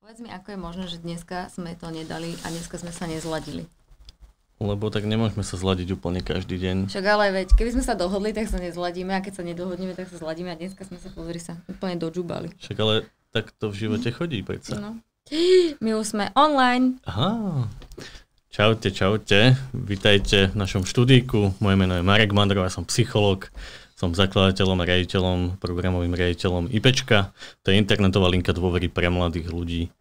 Povedz mi, ako je možné, že dneska sme to nedali a dneska sme sa nezladili? Lebo tak nemôžeme sa zladiť úplne každý deň. Však ale veď, keby sme sa dohodli, tak sa nezladíme a keď sa nedohodneme, tak sa zladíme a dneska sme sa, pozri sa, úplne dožubali. Však ale tak to v živote mhm. chodí, predsa. No. My už sme online. Aha. Čaute, čaute. Vítajte v našom štúdíku. Moje meno je Marek Mandrov, ja som psychológ som zakladateľom, a riaditeľom, programovým riaditeľom IPčka. To je internetová linka dôvery pre mladých ľudí.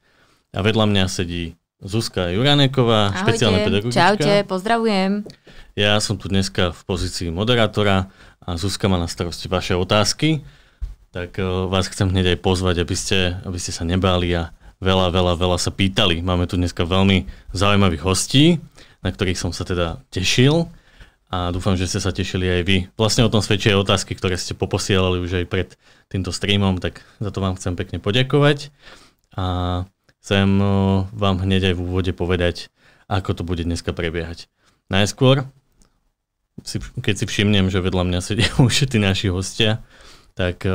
A vedľa mňa sedí Zuzka Juraneková, Ahojte, špeciálna pedagogička. Čaute, pozdravujem. Ja som tu dneska v pozícii moderátora a Zuzka má na starosti vaše otázky, tak eh, vás chcem hneď aj pozvať, aby ste, aby ste sa nebáli a veľa, veľa, veľa sa pýtali. Máme tu dneska veľmi zaujímavých hostí, na ktorých som sa teda tešil a dúfam, že ste sa tešili aj vy. Vlastne o tom svedčia aj otázky, ktoré ste poposielali už aj pred týmto streamom, tak za to vám chcem pekne poďakovať a chcem vám hneď aj v úvode povedať, ako to bude dneska prebiehať. Najskôr, keď si všimnem, že vedľa mňa sedia už tí naši hostia, tak,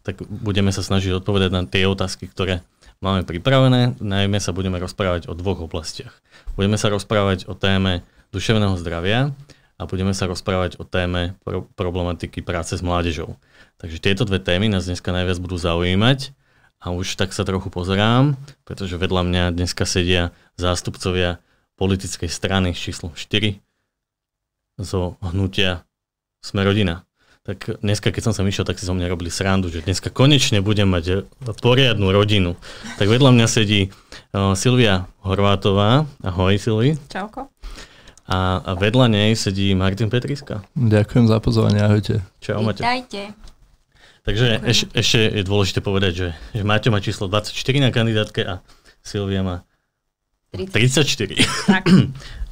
tak budeme sa snažiť odpovedať na tie otázky, ktoré máme pripravené. Najmä sa budeme rozprávať o dvoch oblastiach. Budeme sa rozprávať o téme duševného zdravia a budeme sa rozprávať o téme pro- problematiky práce s mládežou. Takže tieto dve témy nás dneska najviac budú zaujímať a už tak sa trochu pozerám, pretože vedľa mňa dneska sedia zástupcovia politickej strany číslo 4 zo hnutia Smerodina. Tak dneska, keď som sa myšiel, tak si zo mňa robili srandu, že dneska konečne budem mať e, poriadnu rodinu. Tak vedľa mňa sedí uh, Silvia Horvátová. Ahoj, Silvi. Čauko. A, a vedľa nej sedí Martin Petriska. Ďakujem za pozvanie, ahojte. Čau, Maťo. Vítajte. Takže eš, ešte je dôležité povedať, že, že Maťo má číslo 24 na kandidátke a Silvia má 34. 34. Tak.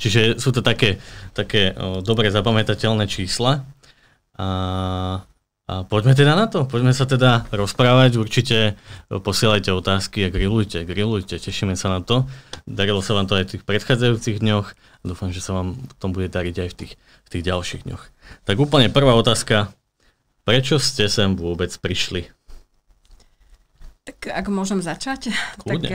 Čiže sú to také, také o, dobre zapamätateľné čísla. A a poďme teda na to, poďme sa teda rozprávať, určite e, posielajte otázky a grillujte, grillujte, tešíme sa na to. Darilo sa vám to aj v tých predchádzajúcich dňoch a dúfam, že sa vám v tom bude dariť aj v tých, v tých ďalších dňoch. Tak úplne prvá otázka, prečo ste sem vôbec prišli? Tak ak môžem začať, Kľudne. tak eh,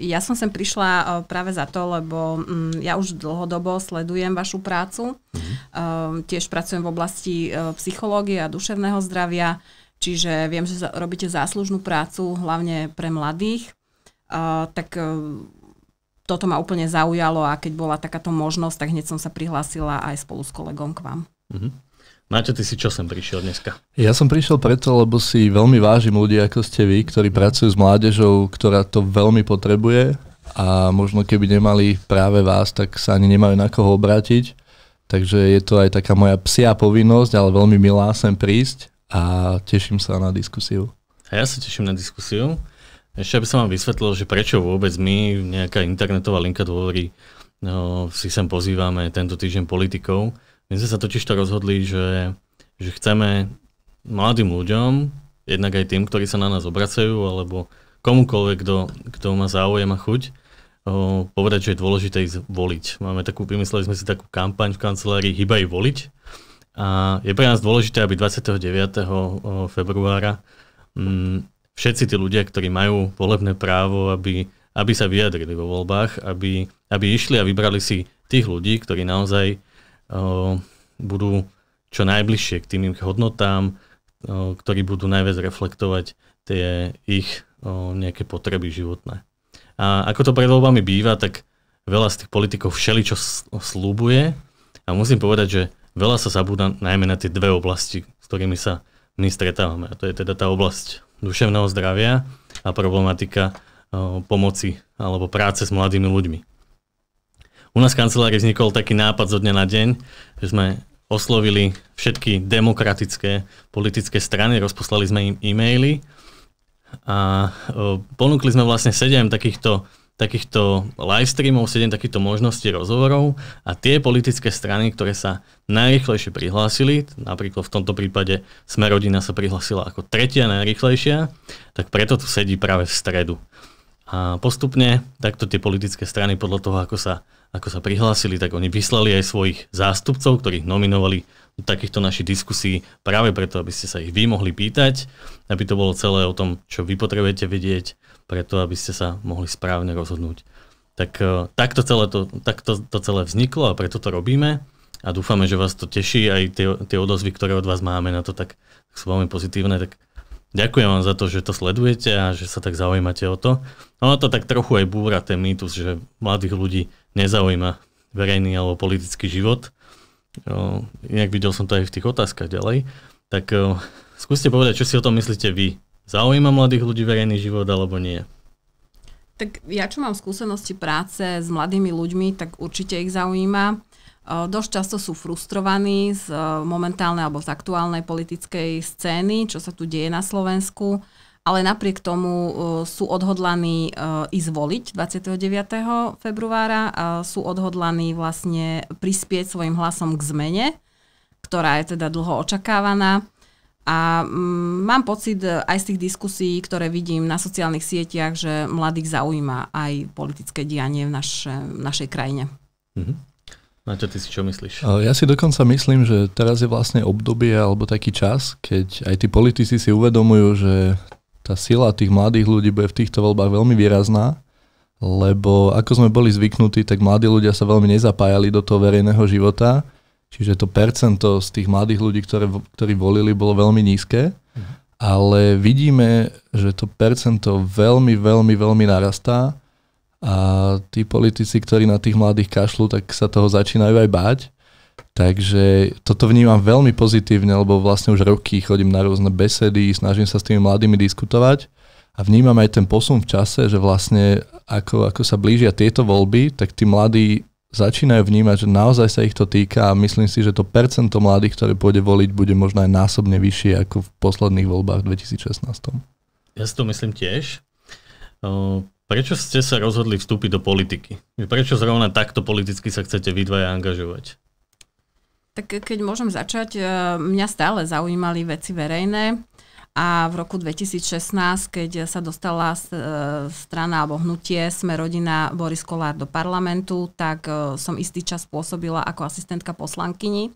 ja som sem prišla eh, práve za to, lebo mm, ja už dlhodobo sledujem vašu prácu. Mm-hmm. Tiež pracujem v oblasti psychológie a duševného zdravia, čiže viem, že robíte záslužnú prácu, hlavne pre mladých. Tak toto ma úplne zaujalo a keď bola takáto možnosť, tak hneď som sa prihlásila aj spolu s kolegom k vám. Mm-hmm. Maťo, ty si čo sem prišiel dneska? Ja som prišiel preto, lebo si veľmi vážim ľudí, ako ste vy, ktorí pracujú s mládežou, ktorá to veľmi potrebuje a možno keby nemali práve vás, tak sa ani nemajú na koho obrátiť. Takže je to aj taká moja psia povinnosť, ale veľmi milá sem prísť a teším sa na diskusiu. A ja sa teším na diskusiu. Ešte aby som vám vysvetlil, že prečo vôbec my, nejaká internetová linka dôvory, no, si sem pozývame tento týždeň politikov my sme sa totiž to rozhodli, že, že chceme mladým ľuďom, jednak aj tým, ktorí sa na nás obracajú, alebo komukoľvek, kto, kto má záujem a chuť, o, povedať, že je dôležité ich voliť. Máme takú, vymysleli sme si takú kampaň v kancelárii Hyba i voliť. A je pre nás dôležité, aby 29. februára m, mm, všetci tí ľudia, ktorí majú volebné právo, aby, aby sa vyjadrili vo voľbách, aby, aby išli a vybrali si tých ľudí, ktorí naozaj budú čo najbližšie k tým ich hodnotám, ktorí budú najviac reflektovať tie ich nejaké potreby životné. A ako to pred voľbami býva, tak veľa z tých politikov čo slúbuje a musím povedať, že veľa sa zabúda najmä na tie dve oblasti, s ktorými sa my stretávame. A to je teda tá oblasť duševného zdravia a problematika pomoci alebo práce s mladými ľuďmi. U nás v kancelárii vznikol taký nápad zo dňa na deň, že sme oslovili všetky demokratické politické strany, rozposlali sme im e-maily a e, ponúkli sme vlastne 7 takýchto takýchto live streamov, 7 takýchto možností rozhovorov a tie politické strany, ktoré sa najrychlejšie prihlásili, napríklad v tomto prípade Smerodina sa prihlásila ako tretia najrychlejšia, tak preto tu sedí práve v stredu. A postupne takto tie politické strany podľa toho, ako sa ako sa prihlásili, tak oni vyslali aj svojich zástupcov, ktorých nominovali do takýchto našich diskusí práve preto, aby ste sa ich vy mohli pýtať, aby to bolo celé o tom, čo vy potrebujete vedieť, preto aby ste sa mohli správne rozhodnúť. Tak e, takto celé to, takto to celé vzniklo a preto to robíme a dúfame, že vás to teší aj tie, tie odozvy, ktoré od vás máme na to, tak, tak sú veľmi pozitívne, tak Ďakujem vám za to, že to sledujete a že sa tak zaujímate o to. Ono to tak trochu aj búra ten mýtus, že mladých ľudí nezaujíma verejný alebo politický život. inak videl som to aj v tých otázkach ďalej. Tak skúste povedať, čo si o tom myslíte vy. Zaujíma mladých ľudí verejný život alebo nie? Tak ja, čo mám skúsenosti práce s mladými ľuďmi, tak určite ich zaujíma. Dosť často sú frustrovaní z momentálnej alebo z aktuálnej politickej scény, čo sa tu deje na Slovensku ale napriek tomu e, sú odhodlaní ísť voliť 29. februára, sú odhodlaní vlastne prispieť svojim hlasom k zmene, ktorá je teda dlho očakávaná. A mm, mám pocit e, aj z tých diskusí, ktoré vidím na sociálnych sieťach, že mladých zaujíma aj politické dianie v naše, v našej krajine. Mm-hmm. Maťo, ty si čo myslíš? E, ja si dokonca myslím, že teraz je vlastne obdobie alebo taký čas, keď aj tí politici si uvedomujú, že tá sila tých mladých ľudí bude v týchto voľbách veľmi výrazná, lebo ako sme boli zvyknutí, tak mladí ľudia sa veľmi nezapájali do toho verejného života, čiže to percento z tých mladých ľudí, ktoré, ktorí volili, bolo veľmi nízke, mhm. ale vidíme, že to percento veľmi, veľmi, veľmi narastá a tí politici, ktorí na tých mladých kašľú, tak sa toho začínajú aj báť Takže toto vnímam veľmi pozitívne, lebo vlastne už roky chodím na rôzne besedy, snažím sa s tými mladými diskutovať a vnímam aj ten posun v čase, že vlastne ako, ako sa blížia tieto voľby, tak tí mladí začínajú vnímať, že naozaj sa ich to týka a myslím si, že to percento mladých, ktoré pôjde voliť, bude možno aj násobne vyššie ako v posledných voľbách v 2016. Ja si to myslím tiež. Prečo ste sa rozhodli vstúpiť do politiky? Prečo zrovna takto politicky sa chcete vydvaja angažovať? Tak keď môžem začať, eh, mňa stále zaujímali veci verejné a v roku 2016, keď sa dostala eh, strana alebo hnutie Sme rodina Boris Kolár do parlamentu, tak eh, som istý čas pôsobila ako asistentka poslankyni.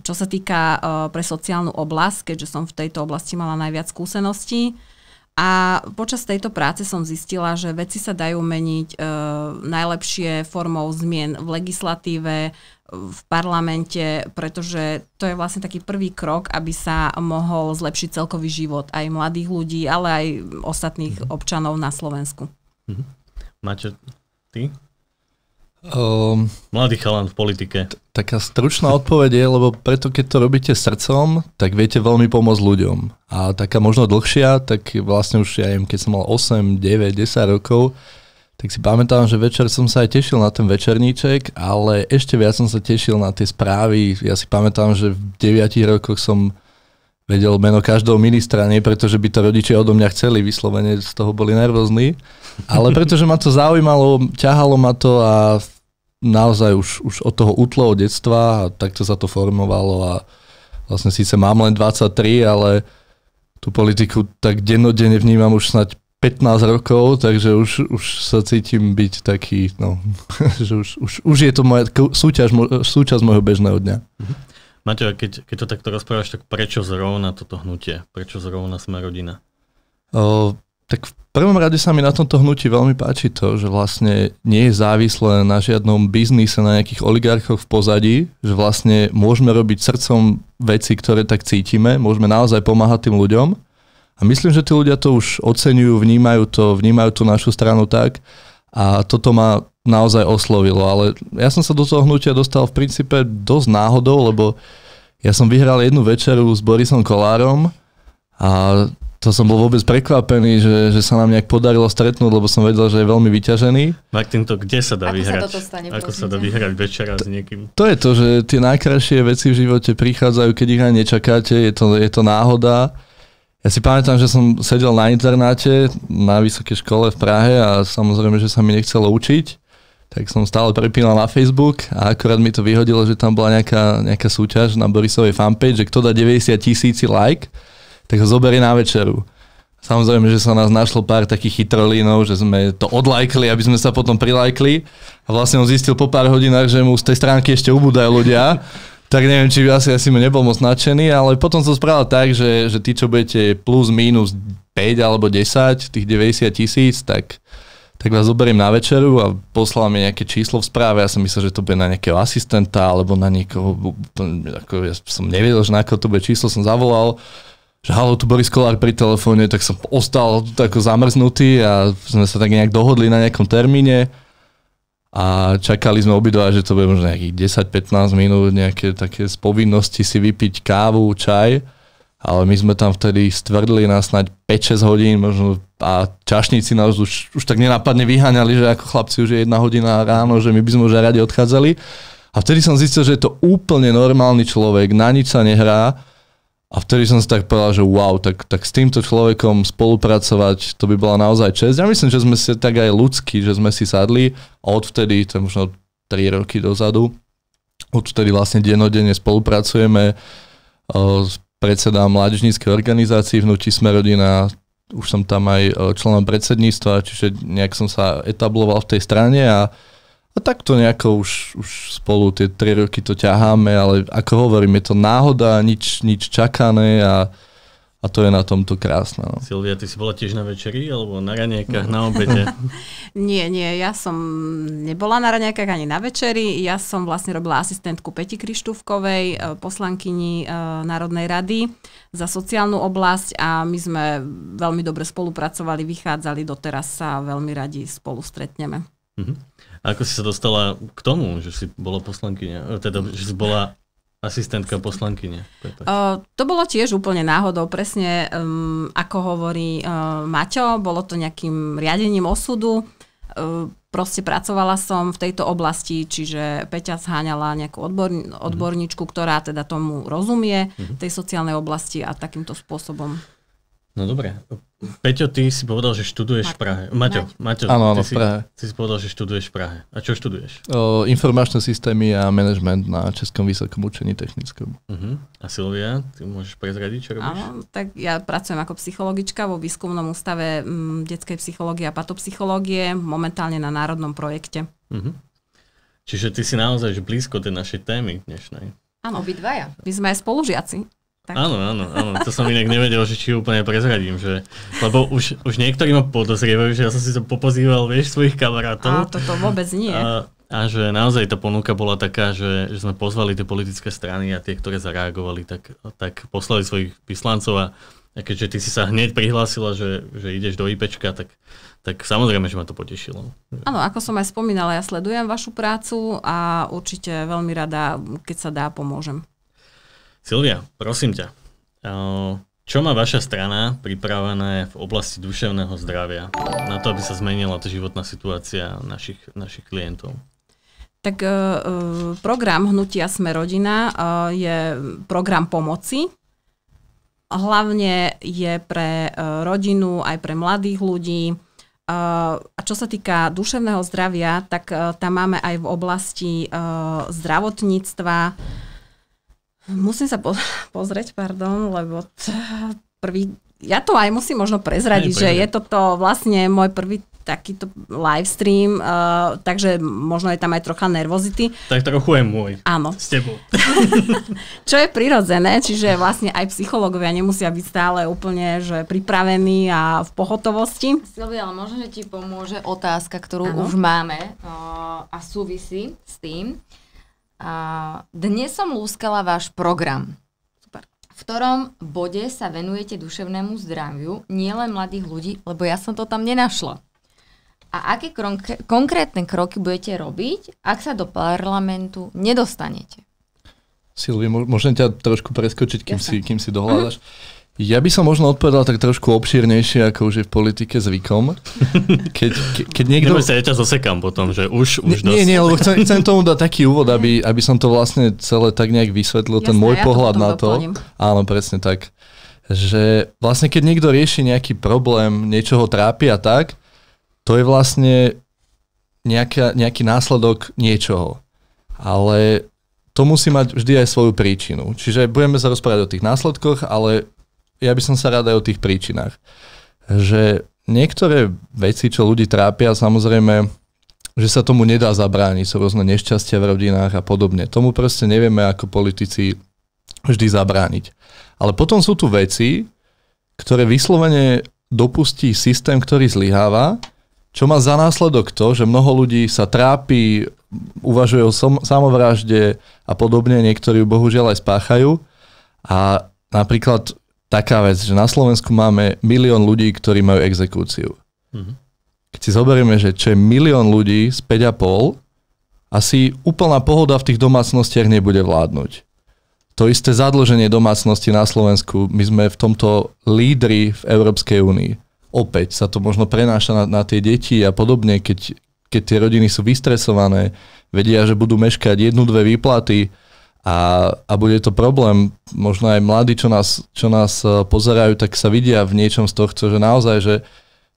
Čo sa týka pre sociálnu oblasť, keďže som v tejto oblasti mala najviac skúseností, a počas tejto práce som zistila, že veci sa dajú meniť e, najlepšie formou zmien v legislatíve, v parlamente, pretože to je vlastne taký prvý krok, aby sa mohol zlepšiť celkový život aj mladých ľudí, ale aj ostatných mm-hmm. občanov na Slovensku. Mm-hmm. Máte ty? Um, Mladý chalan v politike. T- taká stručná odpoveď je, lebo preto keď to robíte srdcom, tak viete veľmi pomôcť ľuďom. A taká možno dlhšia, tak vlastne už ja neviem, keď som mal 8, 9, 10 rokov, tak si pamätám, že večer som sa aj tešil na ten večerníček, ale ešte viac som sa tešil na tie správy. Ja si pamätám, že v 9 rokoch som vedel meno každého ministra, nie preto, že by to rodičia odo mňa chceli, vyslovene z toho boli nervózni, ale pretože ma to zaujímalo, ťahalo ma to a naozaj už, už od toho útla od detstva a takto sa to formovalo a vlastne síce mám len 23, ale tú politiku tak dennodenne vnímam už snať 15 rokov, takže už, už sa cítim byť taký, no, že už, už, už je to moja súťaž, súčasť môjho bežného dňa. Mhm. Maťo, keď, keď to takto rozprávaš, tak prečo zrovna toto hnutie? Prečo zrovna sme rodina? O, tak v prvom rade sa mi na tomto hnutí veľmi páči to, že vlastne nie je závislé na žiadnom biznise, na nejakých oligarchoch v pozadí, že vlastne môžeme robiť srdcom veci, ktoré tak cítime, môžeme naozaj pomáhať tým ľuďom a myslím, že tí ľudia to už oceňujú, vnímajú to, vnímajú tú našu stranu tak. A toto ma naozaj oslovilo, ale ja som sa do toho hnutia dostal v princípe dosť náhodou, lebo ja som vyhral jednu večeru s Borisom Kolárom a to som bol vôbec prekvapený, že, že sa nám nejak podarilo stretnúť, lebo som vedel, že je veľmi vyťažený. Martin, to kde sa dá Ako vyhrať? Sa stane, Ako sa dá vyhrať večera to, s niekým? To je to, že tie najkrajšie veci v živote prichádzajú, keď ich ani nečakáte, je to, je to náhoda ja si pamätám, že som sedel na internáte na vysokej škole v Prahe a samozrejme, že sa mi nechcelo učiť, tak som stále prepínal na Facebook a akorát mi to vyhodilo, že tam bola nejaká, nejaká súťaž na Borisovej fanpage, že kto dá 90 tisíci like, tak ho zoberie na večeru. Samozrejme, že sa nás našlo pár takých chytrolínov, že sme to odlajkli, aby sme sa potom prilajkli. A vlastne on zistil po pár hodinách, že mu z tej stránky ešte ubúdajú ľudia tak neviem, či asi, asi mu nebol moc nadšený, ale potom som spravil tak, že, že tí, čo budete plus minus 5 alebo 10, tých 90 tisíc, tak, tak vás zoberiem na večeru a poslal mi nejaké číslo v správe. Ja som myslel, že to bude na nejakého asistenta alebo na niekoho, ako ja som nevedel, že na to bude číslo, som zavolal že halo, tu Boris Kolár pri telefóne, tak som ostal tako zamrznutý a sme sa tak nejak dohodli na nejakom termíne a čakali sme obidva, že to bude možno nejakých 10-15 minút, nejaké také z povinnosti si vypiť kávu, čaj, ale my sme tam vtedy stvrdli na snáď 5-6 hodín možno a čašníci nás už, už tak nenápadne vyháňali, že ako chlapci už je jedna hodina ráno, že my by sme už radi odchádzali. A vtedy som zistil, že je to úplne normálny človek, na nič sa nehrá, a vtedy som si tak povedal, že wow, tak, tak s týmto človekom spolupracovať, to by bola naozaj čest. Ja myslím, že sme si tak aj ľudskí, že sme si sadli a odvtedy, to možno 3 roky dozadu, odvtedy vlastne denodene spolupracujeme. E, s Predseda mládežníckej organizácii Vnúči sme rodina, už som tam aj e, členom predsedníctva, čiže nejak som sa etabloval v tej strane a a takto nejako už, už spolu tie tri roky to ťaháme, ale ako hovorím, je to náhoda, nič, nič čakané a, a to je na tomto krásne. No. Silvia, ty si bola tiež na večeri alebo na raňajkách, no. na obede? nie, nie, ja som nebola na raňajkách ani na večeri. Ja som vlastne robila asistentku Peti Krištúfkovej, eh, poslankyni eh, Národnej rady za sociálnu oblasť a my sme veľmi dobre spolupracovali, vychádzali, doteraz sa veľmi radi spolu stretneme. Mhm. Ako si sa dostala k tomu, že si bola poslankyňa, teda, že si bola asistentka poslankyne? Uh, to bolo tiež úplne náhodou, presne um, ako hovorí uh, Maťo, bolo to nejakým riadením osudu. Uh, proste pracovala som v tejto oblasti, čiže Peťa zháňala nejakú odborn- mhm. odborníčku, ktorá teda tomu rozumie, mhm. tej sociálnej oblasti a takýmto spôsobom. No dobre, Peťo, ty si povedal, že študuješ v Prahe. Maťo, Maťo, ano, ano, ty, si, ty si povedal, že študuješ v Prahe. A čo študuješ? O, informačné systémy a management na Českom vysokom učení technickom. Uh-huh. A Silvia, ty môžeš prezradiť, čo robíš? Ano, tak ja pracujem ako psychologička vo výskumnom ústave m, mm, detskej psychológie a patopsychológie, momentálne na národnom projekte. Uh-huh. Čiže ty si naozaj blízko tej našej témy dnešnej. Áno, obidvaja. My sme aj spolužiaci. Tak. Áno, áno, áno. To som inak nevedel, že či úplne prezradím. Že... Lebo už, už niektorí ma podozrievajú, že ja som si to popozýval, vieš, svojich kamarátov. A toto vôbec nie. A, a že naozaj tá ponuka bola taká, že, že sme pozvali tie politické strany a tie, ktoré zareagovali, tak, tak poslali svojich vyslancov a a keďže ty si sa hneď prihlásila, že, že ideš do IPčka, tak, tak samozrejme, že ma to potešilo. Áno, ako som aj spomínala, ja sledujem vašu prácu a určite veľmi rada, keď sa dá, pomôžem. Silvia, prosím ťa, eh, čo má vaša strana pripravené v oblasti duševného zdravia na to, aby sa zmenila tá životná situácia našich, našich klientov? Tak eh, eh, program Hnutia Sme rodina je program pomoci. Hlavne je pre rodinu, aj pre mladých ľudí. A čo sa týka duševného zdravia, tak tam máme aj v oblasti zdravotníctva Musím sa po- pozrieť, pardon, lebo t- prvý... Ja to aj musím možno prezradiť, že je toto vlastne môj prvý takýto live stream, uh, takže možno je tam aj trocha nervozity. Tak trochu je môj. Áno. S tebou. Čo je prirodzené, čiže vlastne aj psychológovia nemusia byť stále úplne že pripravení a v pohotovosti. Silvia, ale možno, že ti pomôže otázka, ktorú ano. už máme uh, a súvisí s tým. Uh, a dnes som lúskala váš program, Super. v ktorom bode sa venujete duševnému zdraviu nielen mladých ľudí, lebo ja som to tam nenašla. A aké konkrétne kroky budete robiť, ak sa do parlamentu nedostanete? Silvi, môžem ťa trošku preskočiť, kým, si, kým si dohľadaš. Uh-huh. Ja by som možno odpovedal tak trošku obšírnejšie, ako už je v politike zvykom. Keď, ke, keď niekto... Neboj sa, ja ťa zasekám potom, že už, už dosť. Nie, nie, lebo chcem, chcem tomu dať taký úvod, aby, aby som to vlastne celé tak nejak vysvetlil, Jasné, ten môj ja pohľad to na to. Doplním. Áno, presne tak. Že vlastne keď niekto rieši nejaký problém, ho trápi a tak, to je vlastne nejaká, nejaký následok niečoho. Ale to musí mať vždy aj svoju príčinu. Čiže budeme sa rozprávať o tých následkoch, ale ja by som sa rád aj o tých príčinách. Že niektoré veci, čo ľudí trápia, samozrejme, že sa tomu nedá zabrániť, sú rôzne nešťastia v rodinách a podobne. Tomu proste nevieme ako politici vždy zabrániť. Ale potom sú tu veci, ktoré vyslovene dopustí systém, ktorý zlyháva, čo má za následok to, že mnoho ľudí sa trápi, uvažuje o som, samovražde a podobne, niektorí ju bohužiaľ aj spáchajú. A napríklad taká vec, že na Slovensku máme milión ľudí, ktorí majú exekúciu. Mm-hmm. Keď si zoberieme, že čo je milión ľudí z 5,5, asi úplná pohoda v tých domácnostiach nebude vládnuť. To isté zadlženie domácnosti na Slovensku, my sme v tomto lídri v Európskej únii. Opäť sa to možno prenáša na, na tie deti a podobne, keď, keď tie rodiny sú vystresované, vedia, že budú meškať jednu, dve výplaty, a, a bude to problém. Možno aj mladí, čo nás, čo nás e, pozerajú, tak sa vidia v niečom z tohto, že naozaj, že,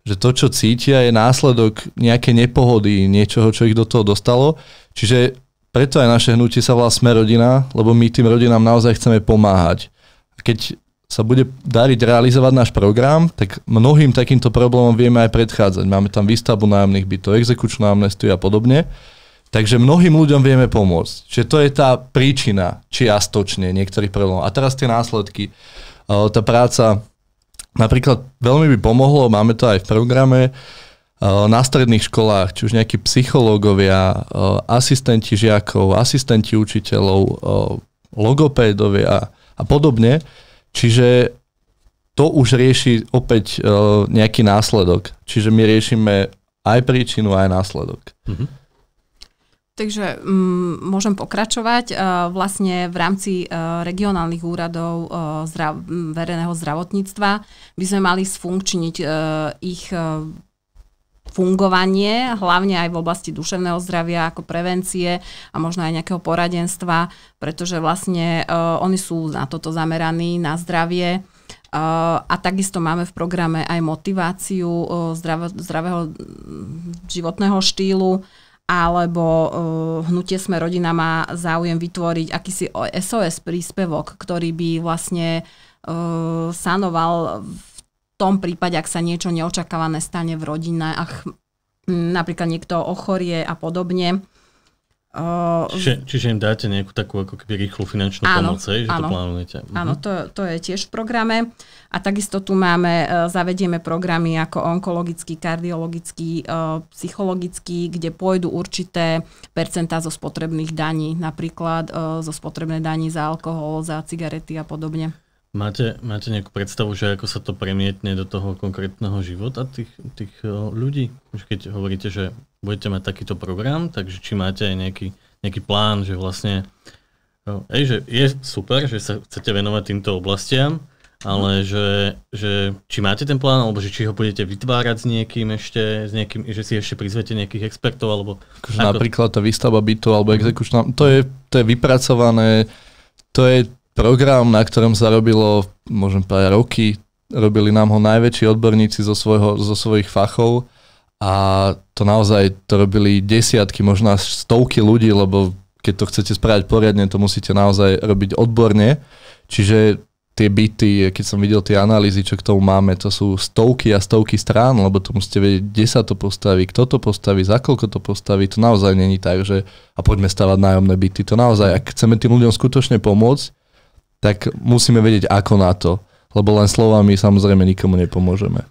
že to, čo cítia, je následok nejaké nepohody, niečoho, čo ich do toho dostalo. Čiže preto aj naše hnutie sa volá Sme rodina, lebo my tým rodinám naozaj chceme pomáhať. Keď sa bude dariť realizovať náš program, tak mnohým takýmto problémom vieme aj predchádzať. Máme tam výstavbu nájomných bytov, exekučnú amnestiu a podobne. Takže mnohým ľuďom vieme pomôcť. Čiže to je tá príčina čiastočne niektorých problémov. A teraz tie následky. E, tá práca napríklad veľmi by pomohlo, máme to aj v programe, e, na stredných školách, či už nejakí psychológovia, e, asistenti žiakov, asistenti učiteľov, logopédovia a podobne. Čiže to už rieši opäť nejaký následok. Čiže my riešime aj príčinu, aj následok. Mm-hmm. Takže mm, môžem pokračovať. Uh, vlastne v rámci uh, regionálnych úradov uh, e, zdrav- verejného zdravotníctva by sme mali sfunkčniť uh, ich uh, fungovanie, hlavne aj v oblasti duševného zdravia ako prevencie a možno aj nejakého poradenstva, pretože vlastne uh, oni sú na toto zameraní, na zdravie. a takisto máme v programe aj motiváciu zdravého mm, životného štýlu alebo uh, hnutie Sme rodina má záujem vytvoriť akýsi SOS príspevok, ktorý by vlastne uh, sanoval v tom prípade, ak sa niečo neočakávané stane v rodinách, napríklad niekto ochorie a podobne Uh, čiže, čiže im dáte nejakú takú ako keby rýchlu finančnú áno, pomoc, hej, že áno, to plánujete. Uh-huh. Áno, to, to je tiež v programe. A takisto tu máme, e, zavedieme programy ako onkologický, kardiologický, e, psychologický, kde pôjdu určité percentá zo spotrebných daní, napríklad e, zo spotrebné daní za alkohol, za cigarety a podobne. Máte, máte nejakú predstavu, že ako sa to premietne do toho konkrétneho života tých, tých eh, ľudí? Už keď hovoríte, že budete mať takýto program, takže či máte aj nejaký, nejaký plán, že vlastne eh, Ej, že je super, že sa chcete venovať týmto oblastiam, ale že, že či máte ten plán, alebo že či ho budete vytvárať s niekým ešte, s niekým, že si ešte prizvete nejakých expertov, alebo... Akože ako... Napríklad tá výstava bytu, alebo exekučná, to je, to je vypracované, to je program, na ktorom sa robilo, môžem povedať, roky. Robili nám ho najväčší odborníci zo, svojho, zo svojich fachov a to naozaj to robili desiatky, možno až stovky ľudí, lebo keď to chcete spraviť poriadne, to musíte naozaj robiť odborne. Čiže tie byty, keď som videl tie analýzy, čo k tomu máme, to sú stovky a stovky strán, lebo to musíte vedieť, kde sa to postaví, kto to postaví, za koľko to postaví, to naozaj není tak, že a poďme stavať nájomné byty. To naozaj, ak chceme tým ľuďom skutočne pomôcť, tak musíme vedieť, ako na to. Lebo len slovami samozrejme nikomu nepomôžeme.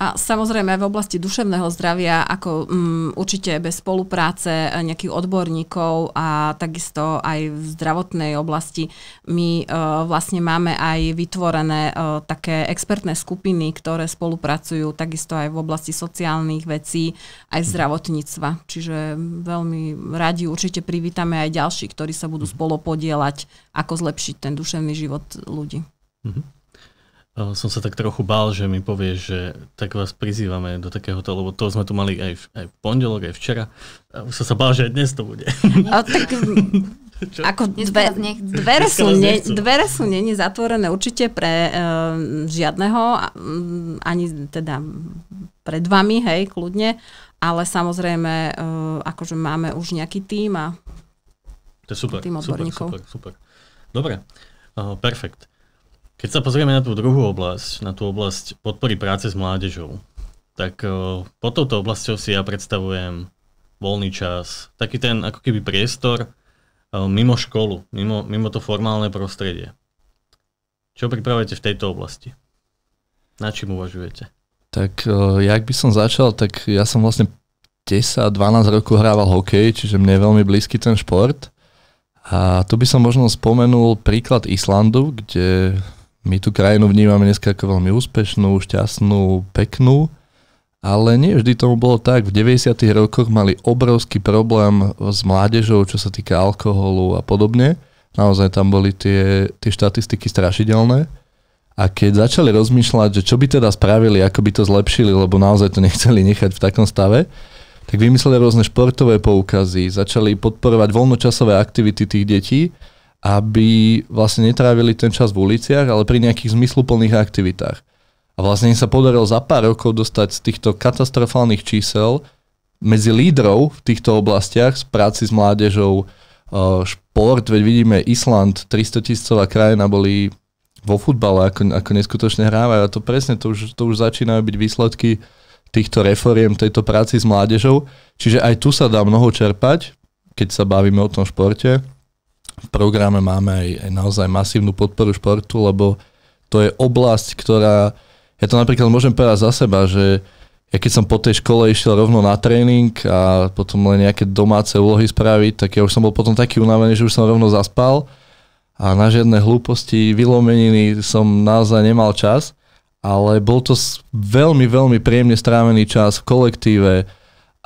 A samozrejme v oblasti duševného zdravia, ako um, určite bez spolupráce e, nejakých odborníkov a takisto aj v zdravotnej oblasti, my uh, vlastne máme aj vytvorené uh, také expertné skupiny, ktoré spolupracujú takisto aj v oblasti sociálnych vecí, aj zdravotníctva. Čiže veľmi radi určite privítame aj ďalší, ktorí sa budú mhm. spolupodielať, ako zlepšiť ten duševný život ľudí. Mm-hmm. Eh, som sa tak trochu bál, že mi povie, že tak vás prizývame do takéhoto, lebo to sme tu mali aj v, aj v pondelok, aj včera. A eh, už som sa bál, že aj dnes to bude. A tak Čo? Ako dve, dvere, sú, ne, dvere sú není zatvorené určite pre uh, žiadneho, mm, ani teda pred vami, hej, kľudne, ale samozrejme, uh, akože máme už nejaký tým a to je super, tým odborníkov. Super, super, super. Dobre, uh, perfekt. Keď sa pozrieme na tú druhú oblasť, na tú oblasť podpory práce s mládežou, tak e, po touto oblasťou si ja predstavujem voľný čas, taký ten ako keby priestor e, mimo školu, mimo, mimo to formálne prostredie. Čo pripravujete v tejto oblasti? Na čím uvažujete? Tak e, jak by som začal, tak ja som vlastne 10-12 rokov hrával hokej, čiže mne je veľmi blízky ten šport. A tu by som možno spomenul príklad Islandu, kde my tú krajinu vnímame dneska ako veľmi úspešnú, šťastnú, peknú, ale nie vždy tomu bolo tak. V 90. rokoch mali obrovský problém s mládežou, čo sa týka alkoholu a podobne. Naozaj tam boli tie, tie štatistiky strašidelné. A keď začali rozmýšľať, že čo by teda spravili, ako by to zlepšili, lebo naozaj to nechceli nechať v takom stave, tak vymysleli rôzne športové poukazy, začali podporovať voľnočasové aktivity tých detí aby vlastne netrávili ten čas v uliciach, ale pri nejakých zmysluplných aktivitách. A vlastne im sa podarilo za pár rokov dostať z týchto katastrofálnych čísel medzi lídrov v týchto oblastiach z práci s mládežou, e, šport, veď vidíme Island, 300 tisícová krajina boli vo futbale, ako, ako neskutočne hrávajú. A to presne, to už, to už začínajú byť výsledky týchto reforiem, tejto práci s mládežou. Čiže aj tu sa dá mnoho čerpať, keď sa bavíme o tom športe v programe máme aj, aj naozaj masívnu podporu športu, lebo to je oblasť, ktorá, ja to napríklad môžem povedať za seba, že ja keď som po tej škole išiel rovno na tréning a potom len nejaké domáce úlohy spraviť, tak ja už som bol potom taký unavený, že už som rovno zaspal a na žiadne hlúposti, vylomeniny som naozaj nemal čas, ale bol to veľmi, veľmi príjemne strávený čas v kolektíve,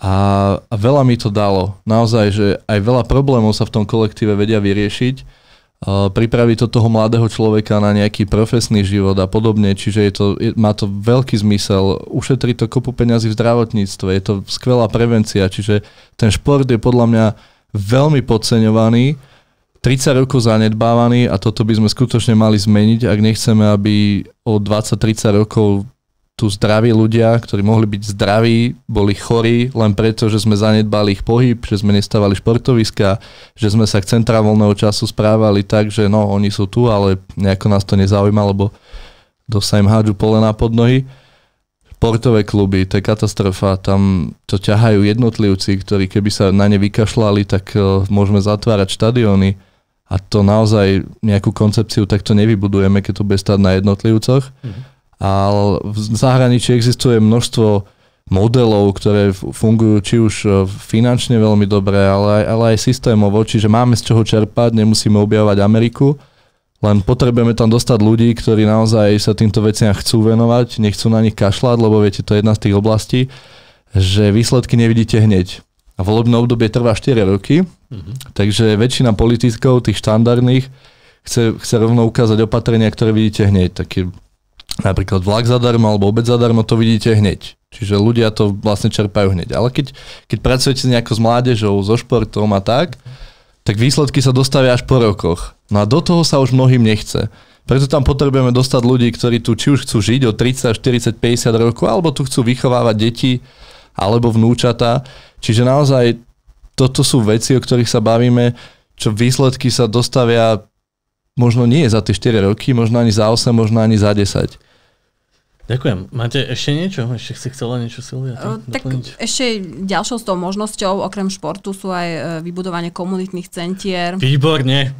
a, a veľa mi to dalo. Naozaj, že aj veľa problémov sa v tom kolektíve vedia vyriešiť, uh, pripraviť to toho mladého človeka na nejaký profesný život a podobne, čiže je to, je, má to veľký zmysel. Ušetrí to kopu peňazí v zdravotníctve, je to skvelá prevencia, čiže ten šport je podľa mňa veľmi podceňovaný, 30 rokov zanedbávaný a toto by sme skutočne mali zmeniť, ak nechceme, aby o 20-30 rokov tu zdraví ľudia, ktorí mohli byť zdraví, boli chorí len preto, že sme zanedbali ich pohyb, že sme nestávali športoviska, že sme sa k centra voľného času správali tak, že no, oni sú tu, ale nejako nás to nezaujíma, lebo do sa im hádžu pole na podnohy. Športové kluby, to je katastrofa, tam to ťahajú jednotlivci, ktorí keby sa na ne vykašľali, tak e, môžeme zatvárať štadióny a to naozaj nejakú koncepciu takto nevybudujeme, keď to bude stáť na jednotlivcoch. Mhm a v zahraničí existuje množstvo modelov, ktoré fungujú či už e, finančne veľmi dobre, ale aj, ale aj systémovo, čiže máme z čoho čerpať, nemusíme objavovať Ameriku, len potrebujeme tam dostať ľudí, ktorí naozaj sa týmto veciam chcú venovať, nechcú na nich kašľať, lebo viete, to je jedna z tých oblastí, že výsledky nevidíte hneď. A volebné obdobie trvá 4 roky, mm-hmm. takže väčšina politikov, tých štandardných, chce, chce rovno ukázať opatrenia, ktoré vidíte hneď. Také napríklad vlak zadarmo alebo obed zadarmo, to vidíte hneď. Čiže ľudia to vlastne čerpajú hneď. Ale keď, keď pracujete nejako s mládežou, so športom a tak, tak výsledky sa dostavia až po rokoch. No a do toho sa už mnohým nechce. Preto tam potrebujeme dostať ľudí, ktorí tu či už chcú žiť o 30, 40, 50 rokov, alebo tu chcú vychovávať deti, alebo vnúčata. Čiže naozaj toto sú veci, o ktorých sa bavíme, čo výsledky sa dostavia možno nie za tie 4 roky, možno ani za 8, možno ani za 10. Ďakujem. Máte ešte niečo? Ešte si chcela niečo, Silvia? Tak ešte ďalšou z tou možnosťou, okrem športu, sú aj e, vybudovanie komunitných centier. Výborne.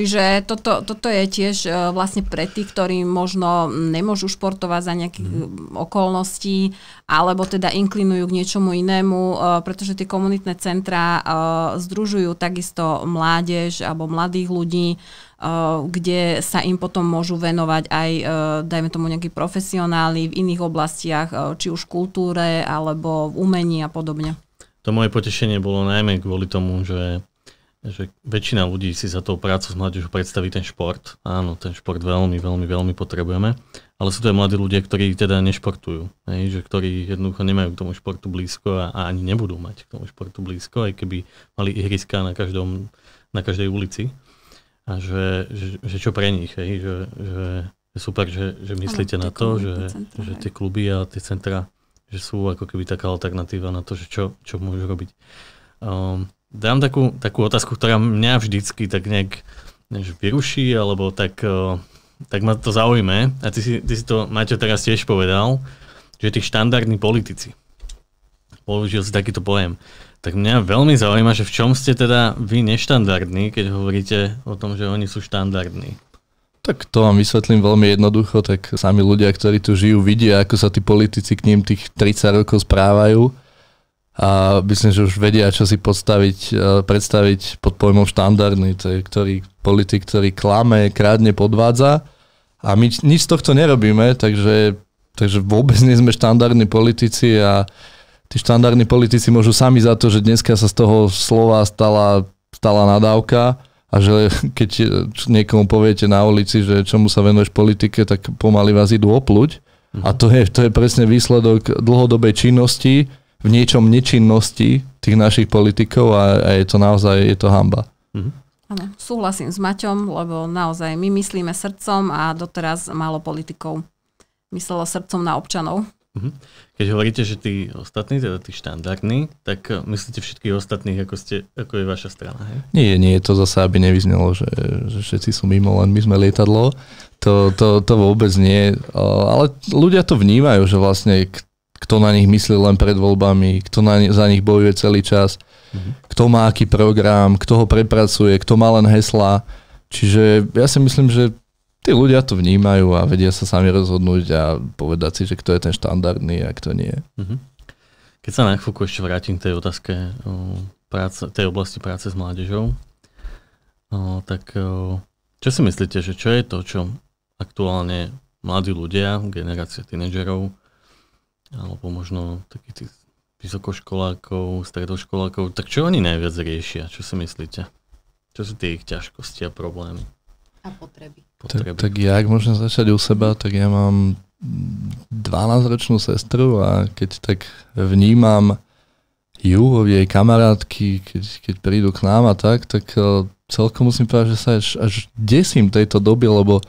Čiže toto, toto je tiež e, vlastne pre tých, ktorí možno nemôžu športovať za nejakých mm. okolností, alebo teda inklinujú k niečomu inému, e, pretože tie komunitné centra združujú takisto mládež alebo mladých ľudí, kde sa im potom môžu venovať aj, dajme tomu, nejakí profesionáli v iných oblastiach, či už v kultúre, alebo v umení a podobne. To moje potešenie bolo najmä kvôli tomu, že že väčšina ľudí si za tou prácu s mládežou predstaví ten šport. Áno, ten šport veľmi, veľmi, veľmi potrebujeme. Ale sú to aj mladí ľudia, ktorí teda nešportujú. Hej, že ktorí jednoducho nemajú k tomu športu blízko a, a ani nebudú mať k tomu športu blízko, aj keby mali ihriska na, každom, na každej ulici. A že, že, že čo pre nich, hej, že, že je super, že, že myslíte ano, na to, kluby, že, centra, že tie kluby a tie centra že sú ako keby taká alternatíva na to, že čo, čo môžu robiť. Um, dám takú, takú otázku, ktorá mňa vždycky tak nejak než vyruší, alebo tak, eh, tak ma to zaujme. A ty si, ty si to, Maťo, teraz tiež povedal, že tí štandardní politici, použil si takýto pojem, tak mňa veľmi zaujíma, že v čom ste teda vy neštandardní, keď hovoríte o tom, že oni sú štandardní. Tak to vám vysvetlím veľmi jednoducho, tak sami ľudia, ktorí tu žijú, vidia, ako sa tí politici k ním tých 30 rokov správajú a myslím, že už vedia, čo si podstaviť, e, predstaviť pod pojmom štandardný, to je ktorý politik, ktorý klame, krádne, podvádza a my nič z tohto nerobíme, takže, takže vôbec nie sme štandardní politici a tí štandardní politici môžu sami za to, že dneska sa z toho slova stala, stala nadávka a že keď e, niekomu poviete na ulici, že čomu sa venuješ politike, tak pomaly vás idú opluť. Mhm. A to je, to je presne výsledok dlhodobej činnosti, v niečom nečinnosti tých našich politikov a, a je to naozaj, je to hamba. Mhm. súhlasím s Maťom, lebo naozaj my myslíme srdcom a doteraz málo politikov myslelo srdcom na občanov. Mhm. Keď hovoríte, že tí ostatní, teda tí štandardní, tak eh, myslíte všetkých ostatných, ako, ste, ako je vaša strana, He? Nie, nie je to zase, aby nevyznelo, že, že všetci sú mimo, len my sme lietadlo. To, to, to vôbec nie. Eh, ale ľudia to vnímajú, že vlastne kto na nich myslí len pred voľbami, kto na, za nich bojuje celý čas, mm-hmm. kto má aký program, kto ho prepracuje, kto má len heslá. Čiže ja si myslím, že tí ľudia to vnímajú a vedia sa sami rozhodnúť a povedať si, že kto je ten štandardný a kto nie. Mm-hmm. Keď sa na chvíľku ešte vrátim k tej otázke práce, tej oblasti práce s mládežou, o, tak o, čo si myslíte, že čo je to, čo aktuálne mladí ľudia, generácia tínedžerov, alebo možno takých tých vysokoškolákov, stredoškolákov, tak čo oni najviac riešia? Čo si myslíte? Čo sú tie ich ťažkosti a problémy? A potreby. potreby. Tak, tak ja, ak môžem začať u seba, tak ja mám 12-ročnú sestru a keď tak vnímam ju, jej kamarátky, keď, keď prídu k nám a tak, tak e, celkom musím povedať, že sa až, až desím tejto doby, lebo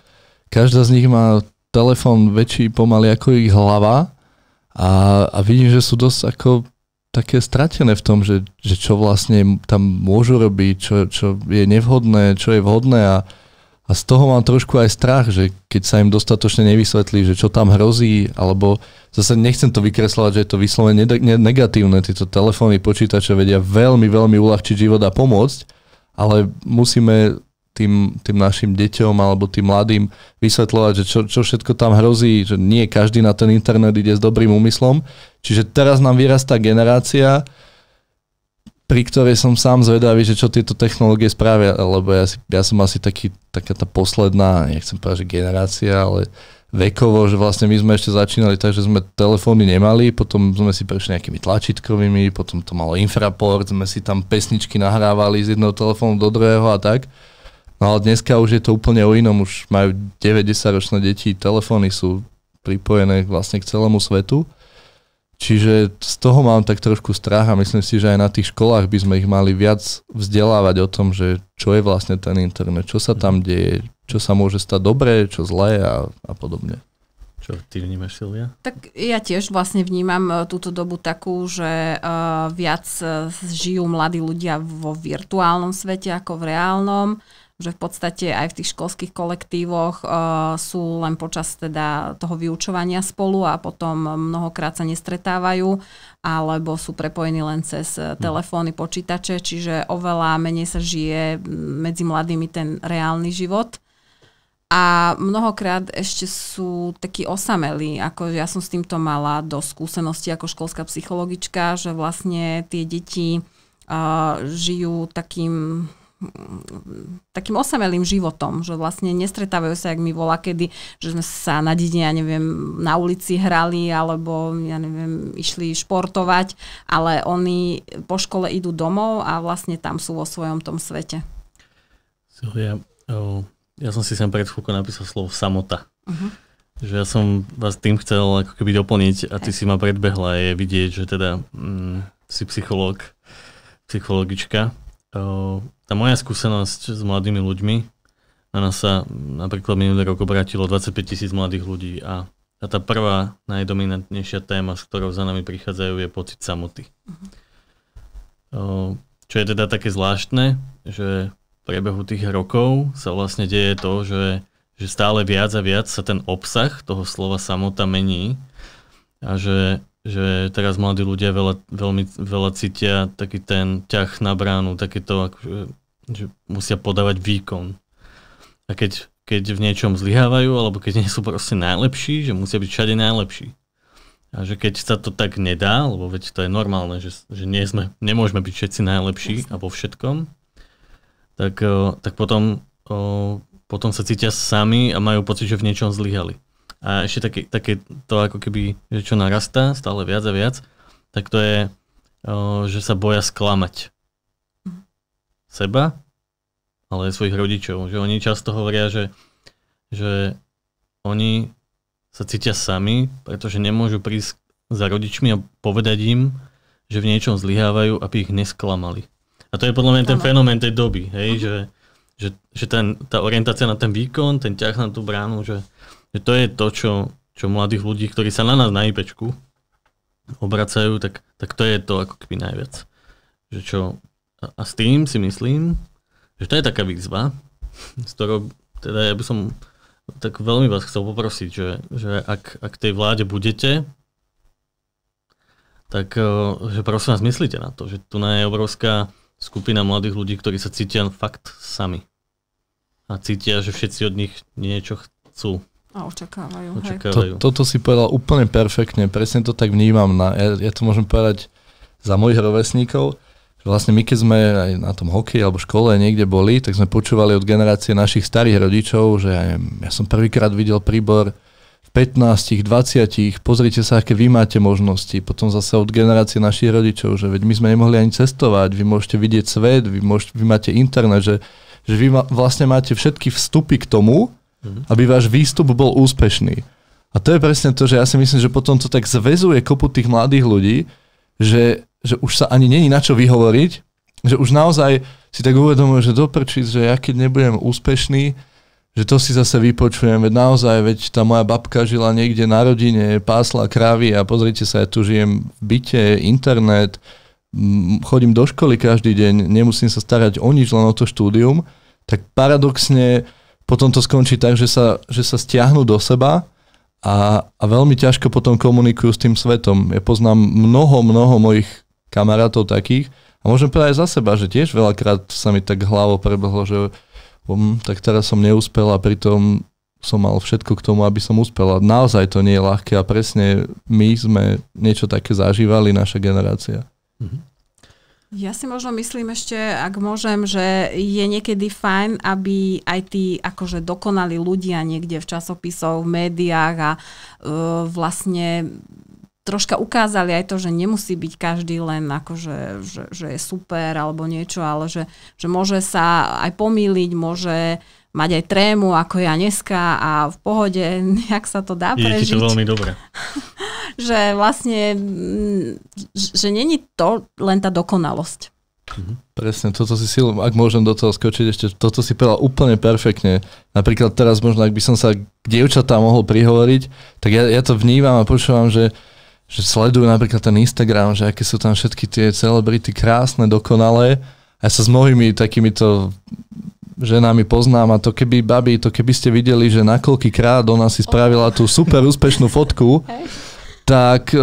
každá z nich má telefón väčší pomaly ako ich hlava a, a vidím, že sú dosť ako také stratené v tom, že, že čo vlastne tam môžu robiť, čo, čo je nevhodné, čo je vhodné a, a z toho mám trošku aj strach, že keď sa im dostatočne nevysvetlí, že čo tam hrozí, alebo zase nechcem to vykreslovať, že je to vyslovene negatívne, tieto telefóny, počítače vedia veľmi, veľmi uľahčiť život a pomôcť, ale musíme tým, tým našim deťom alebo tým mladým vysvetľovať, že čo, čo všetko tam hrozí, že nie každý na ten internet ide s dobrým úmyslom. Čiže teraz nám vyrastá generácia, pri ktorej som sám zvedavý, že čo tieto technológie spravia, lebo ja, ja som asi taký, taká tá posledná, nechcem povedať, že generácia, ale vekovo, že vlastne my sme ešte začínali tak, že sme telefóny nemali, potom sme si prešli nejakými tlačítkovými, potom to malo infraport, sme si tam pesničky nahrávali z jedného telefónu do druhého a tak. No ale dneska už je to úplne o inom, už majú 90 ročné deti, telefóny sú pripojené vlastne k celému svetu. Čiže z toho mám tak trošku strach a myslím si, že aj na tých školách by sme ich mali viac vzdelávať o tom, že čo je vlastne ten internet, čo sa tam deje, čo sa môže stať dobré, čo zlé a, a podobne. Čo ty vnímaš, Silvia? Tak ja tiež vlastne vnímam e, túto dobu takú, že e, viac e, žijú mladí ľudia vo virtuálnom svete ako v reálnom že v podstate aj v tých školských kolektívoch uh, sú len počas teda toho vyučovania spolu a potom mnohokrát sa nestretávajú alebo sú prepojení len cez eh, mhm. telefóny, počítače, čiže oveľa menej sa žije mm, medzi mladými ten reálny život. A mnohokrát ešte sú takí osamelí, ako ja som s týmto mala do skúsenosti ako školská psychologička, že vlastne tie deti uh, žijú takým takým osamelým životom, že vlastne nestretávajú sa, jak mi volá kedy, že sme sa na dedine, ja neviem, na ulici hrali, alebo ja neviem, išli športovať, ale oni po škole idú domov a vlastne tam sú vo svojom tom svete. Silvia, ja som si sem pred chvíľkou napísal slovo samota. Uh-huh. Že ja som vás tým chcel ako keby doplniť a ty si ma predbehla je vidieť, že teda mm, si psychológ, psychologička tá moja skúsenosť s mladými ľuďmi, na sa napríklad minulý rok obratilo 25 tisíc mladých ľudí a a tá prvá najdominantnejšia téma, s ktorou za nami prichádzajú, je pocit samoty. Uh-huh. Čo je teda také zvláštne, že v priebehu tých rokov sa vlastne deje to, že, že stále viac a viac sa ten obsah toho slova samota mení a že, že teraz mladí ľudia veľa, veľmi, veľa cítia taký ten ťah na bránu, takéto akože že musia podávať výkon. A keď, keď v niečom zlyhávajú, alebo keď nie sú proste najlepší, že musia byť všade najlepší. A že keď sa to tak nedá, lebo veď to je normálne, že, že nie sme, nemôžeme byť všetci najlepší a vo všetkom, tak, e, tak potom, e, potom sa cítia sami a majú pocit, že v niečom zlyhali. A ešte také, také to ako keby, že čo narastá stále viac a viac, tak to je, e, že sa boja sklamať seba, ale aj svojich rodičov. Že oni často hovoria, že, že oni sa cítia sami, pretože nemôžu prísť za rodičmi a povedať im, že v niečom zlyhávajú, aby ich nesklamali. A to je podľa mňa ten ano. fenomén tej doby, hej, mhm. že, že, že ten, tá orientácia na ten výkon, ten ťah na tú bránu, že, že to je to, čo, čo mladých ľudí, ktorí sa na nás na IPčku obracajú, tak, tak to je to ako keby najviac. Že čo, a s tým si myslím, že to je taká výzva, z ktorou teda ja by som tak veľmi vás chcel poprosiť, že, že ak, ak tej vláde budete, tak e, že prosím vás, myslíte na to, že tu na je obrovská skupina mladých ľudí, ktorí sa cítia fakt sami. A cítia, že všetci od nich niečo chcú. A očakávajú. očakávajú. To, toto si povedal úplne perfektne, presne to tak vnímam. Na, ja, ja to môžem povedať za mojich rovesníkov Vlastne my, keď sme aj na tom hokeji alebo škole niekde boli, tak sme počúvali od generácie našich starých rodičov, že ja som prvýkrát videl príbor v 15, 20, pozrite sa, aké vy máte možnosti. Potom zase od generácie našich rodičov, že veď my sme nemohli ani cestovať, vy môžete vidieť svet, vy, môžete, vy máte internet, že, že vy ma, vlastne máte všetky vstupy k tomu, mhm. aby váš výstup bol úspešný. A to je presne to, že ja si myslím, že potom to tak zväzuje kopu tých mladých ľudí, že že už sa ani není na čo vyhovoriť, že už naozaj si tak uvedomujú, že doprčiť, že ja keď nebudem úspešný, že to si zase vypočujem, veď naozaj, veď tá moja babka žila niekde na rodine, pásla krávy a pozrite sa, ja tu žijem v byte, internet, chodím do školy každý deň, nemusím sa starať o nič, len o to štúdium, tak paradoxne potom to skončí tak, že sa, že sa stiahnu do seba a, a veľmi ťažko potom komunikujú s tým svetom. Ja poznám mnoho, mnoho mojich kamarátov takých. A môžem povedať aj za seba, že tiež veľakrát sa mi tak hlavou prebehlo, že um, tak teraz som neúspel a pritom som mal všetko k tomu, aby som uspel. A naozaj to nie je ľahké a presne my sme niečo také zažívali, naša generácia. Mhm. Ja si možno myslím ešte, ak môžem, že je niekedy fajn, aby aj tí akože dokonali ľudia niekde v časopisoch, v médiách a uh, vlastne troška ukázali aj to, že nemusí byť každý len akože, že, že je super alebo niečo, ale že, že môže sa aj pomýliť, môže mať aj trému, ako ja dneska a v pohode, nejak sa to dá prežiť. Je to veľmi dobré. že vlastne, mm, že není to len tá dokonalosť. Mhm. Presne, toto si sil, ak môžem do toho skočiť ešte, toto si povedal úplne perfektne. Napríklad teraz možno, ak by som sa k dievčatám mohol prihovoriť, tak ja, ja to vnímam a počúvam, že že sledujú napríklad ten Instagram, že aké sú tam všetky tie celebrity krásne, dokonalé. A ja sa s mnohými takýmito ženami poznám a to keby, babi, to keby ste videli, že krát ona si spravila tú super úspešnú fotku, tak e,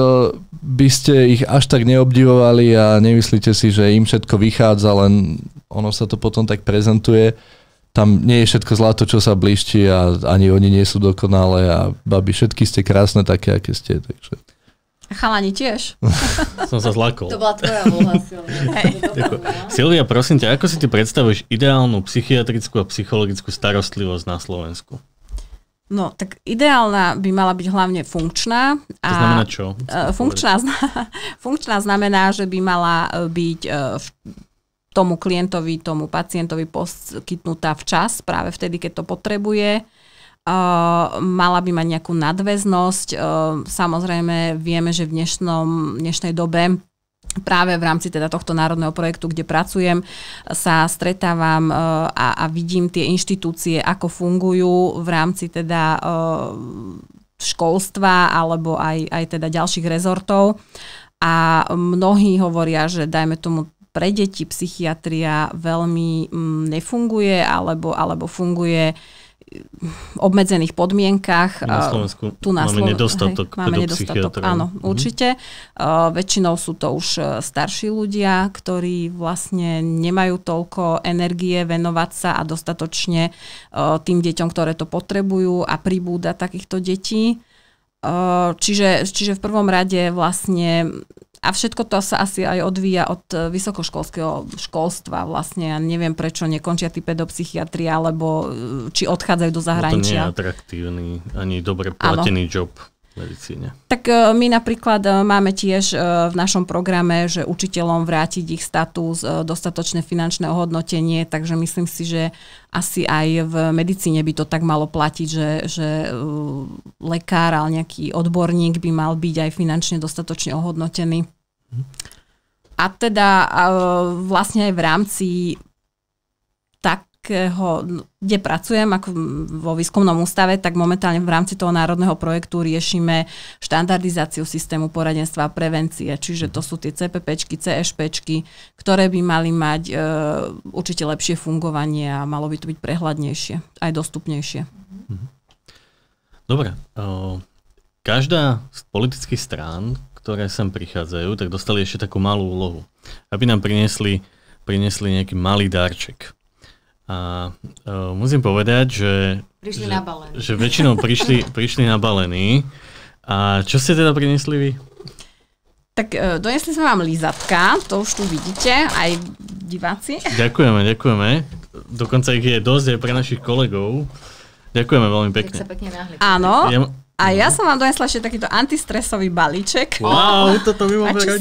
by ste ich až tak neobdivovali a nemyslíte si, že im všetko vychádza, len ono sa to potom tak prezentuje. Tam nie je všetko zlato, čo sa blíšti a ani oni nie sú dokonalé a babi, všetky ste krásne také, aké ste. Takže. Chalani tiež. Som sa zlakol. To bola tvoja vôľa, Silvia. Silvia, prosím ťa, ako si ty predstavuješ ideálnu psychiatrickú a psychologickú starostlivosť na Slovensku? No, tak ideálna by mala byť hlavne funkčná. A, to znamená čo? E, funkčná, zna, funkčná znamená, že by mala e, byť e, v tomu klientovi, tomu pacientovi poskytnutá včas, práve vtedy, keď to potrebuje mala by mať nejakú nadväznosť. Ehm, samozrejme, vieme, že v dnešnom, dnešnej dobe práve v rámci teda tohto národného projektu, kde pracujem, sa stretávam ehm, a, a vidím tie inštitúcie, ako fungujú v rámci teda ehm, školstva alebo aj, aj teda ďalších rezortov. A mnohí hovoria, že dajme tomu pre deti psychiatria veľmi mm, nefunguje alebo, alebo funguje uh, obmedzených podmienkach. Na Slovensku tu na máme Slo- nedostatok hej, Máme nedostatok, mhm. áno, mm-hmm. určite. Uh, väčšinou sú to už e, starší ľudia, ktorí vlastne nemajú toľko energie venovať sa a dostatočne uh, tým deťom, ktoré to potrebujú a pribúda takýchto detí. E, čiže, čiže v prvom rade vlastne a všetko to sa asi aj odvíja od e, vysokoškolského školstva. Vlastne ja neviem, prečo nekončia tí pedopsychiatri, alebo e, či odchádzajú do zahraničia. No to nie je atraktívny, ani dobre platený ano. job medicíne? Tak e, my napríklad e, máme tiež e, v našom programe, že učiteľom vrátiť ich status, dostatočné finančné ohodnotenie, takže myslím si, že asi aj v medicíne by to tak malo platiť, že, že lekár alebo nejaký odborník by mal byť aj finančne dostatočne ohodnotený. Hm. A teda vlastne aj v rámci tak akého, kde pracujem, ako vo výskumnom ústave, tak momentálne v rámci toho národného projektu riešime štandardizáciu systému poradenstva a prevencie. Čiže to sú tie CPPčky, CŠPčky, ktoré by mali mať e, určite lepšie fungovanie a malo by to byť prehľadnejšie, aj dostupnejšie. Mhm. Dobre. E, každá z politických strán, ktoré sem prichádzajú, tak dostali ešte takú malú úlohu. Aby nám priniesli, priniesli nejaký malý darček. A uh, musím povedať, že... Prišli že, balení. Že väčšinou prišli, prišli balení. A čo ste teda priniesli vy? Tak uh, donesli sme vám lízatka, to už tu vidíte, aj diváci. Ďakujeme, ďakujeme. Dokonca ich je dosť aj pre našich kolegov. Ďakujeme veľmi pekne. Tak sa pekne nahli. Áno. Ja, a ja som vám donesla ešte takýto antistresový balíček. Wow, toto by mohlo radi.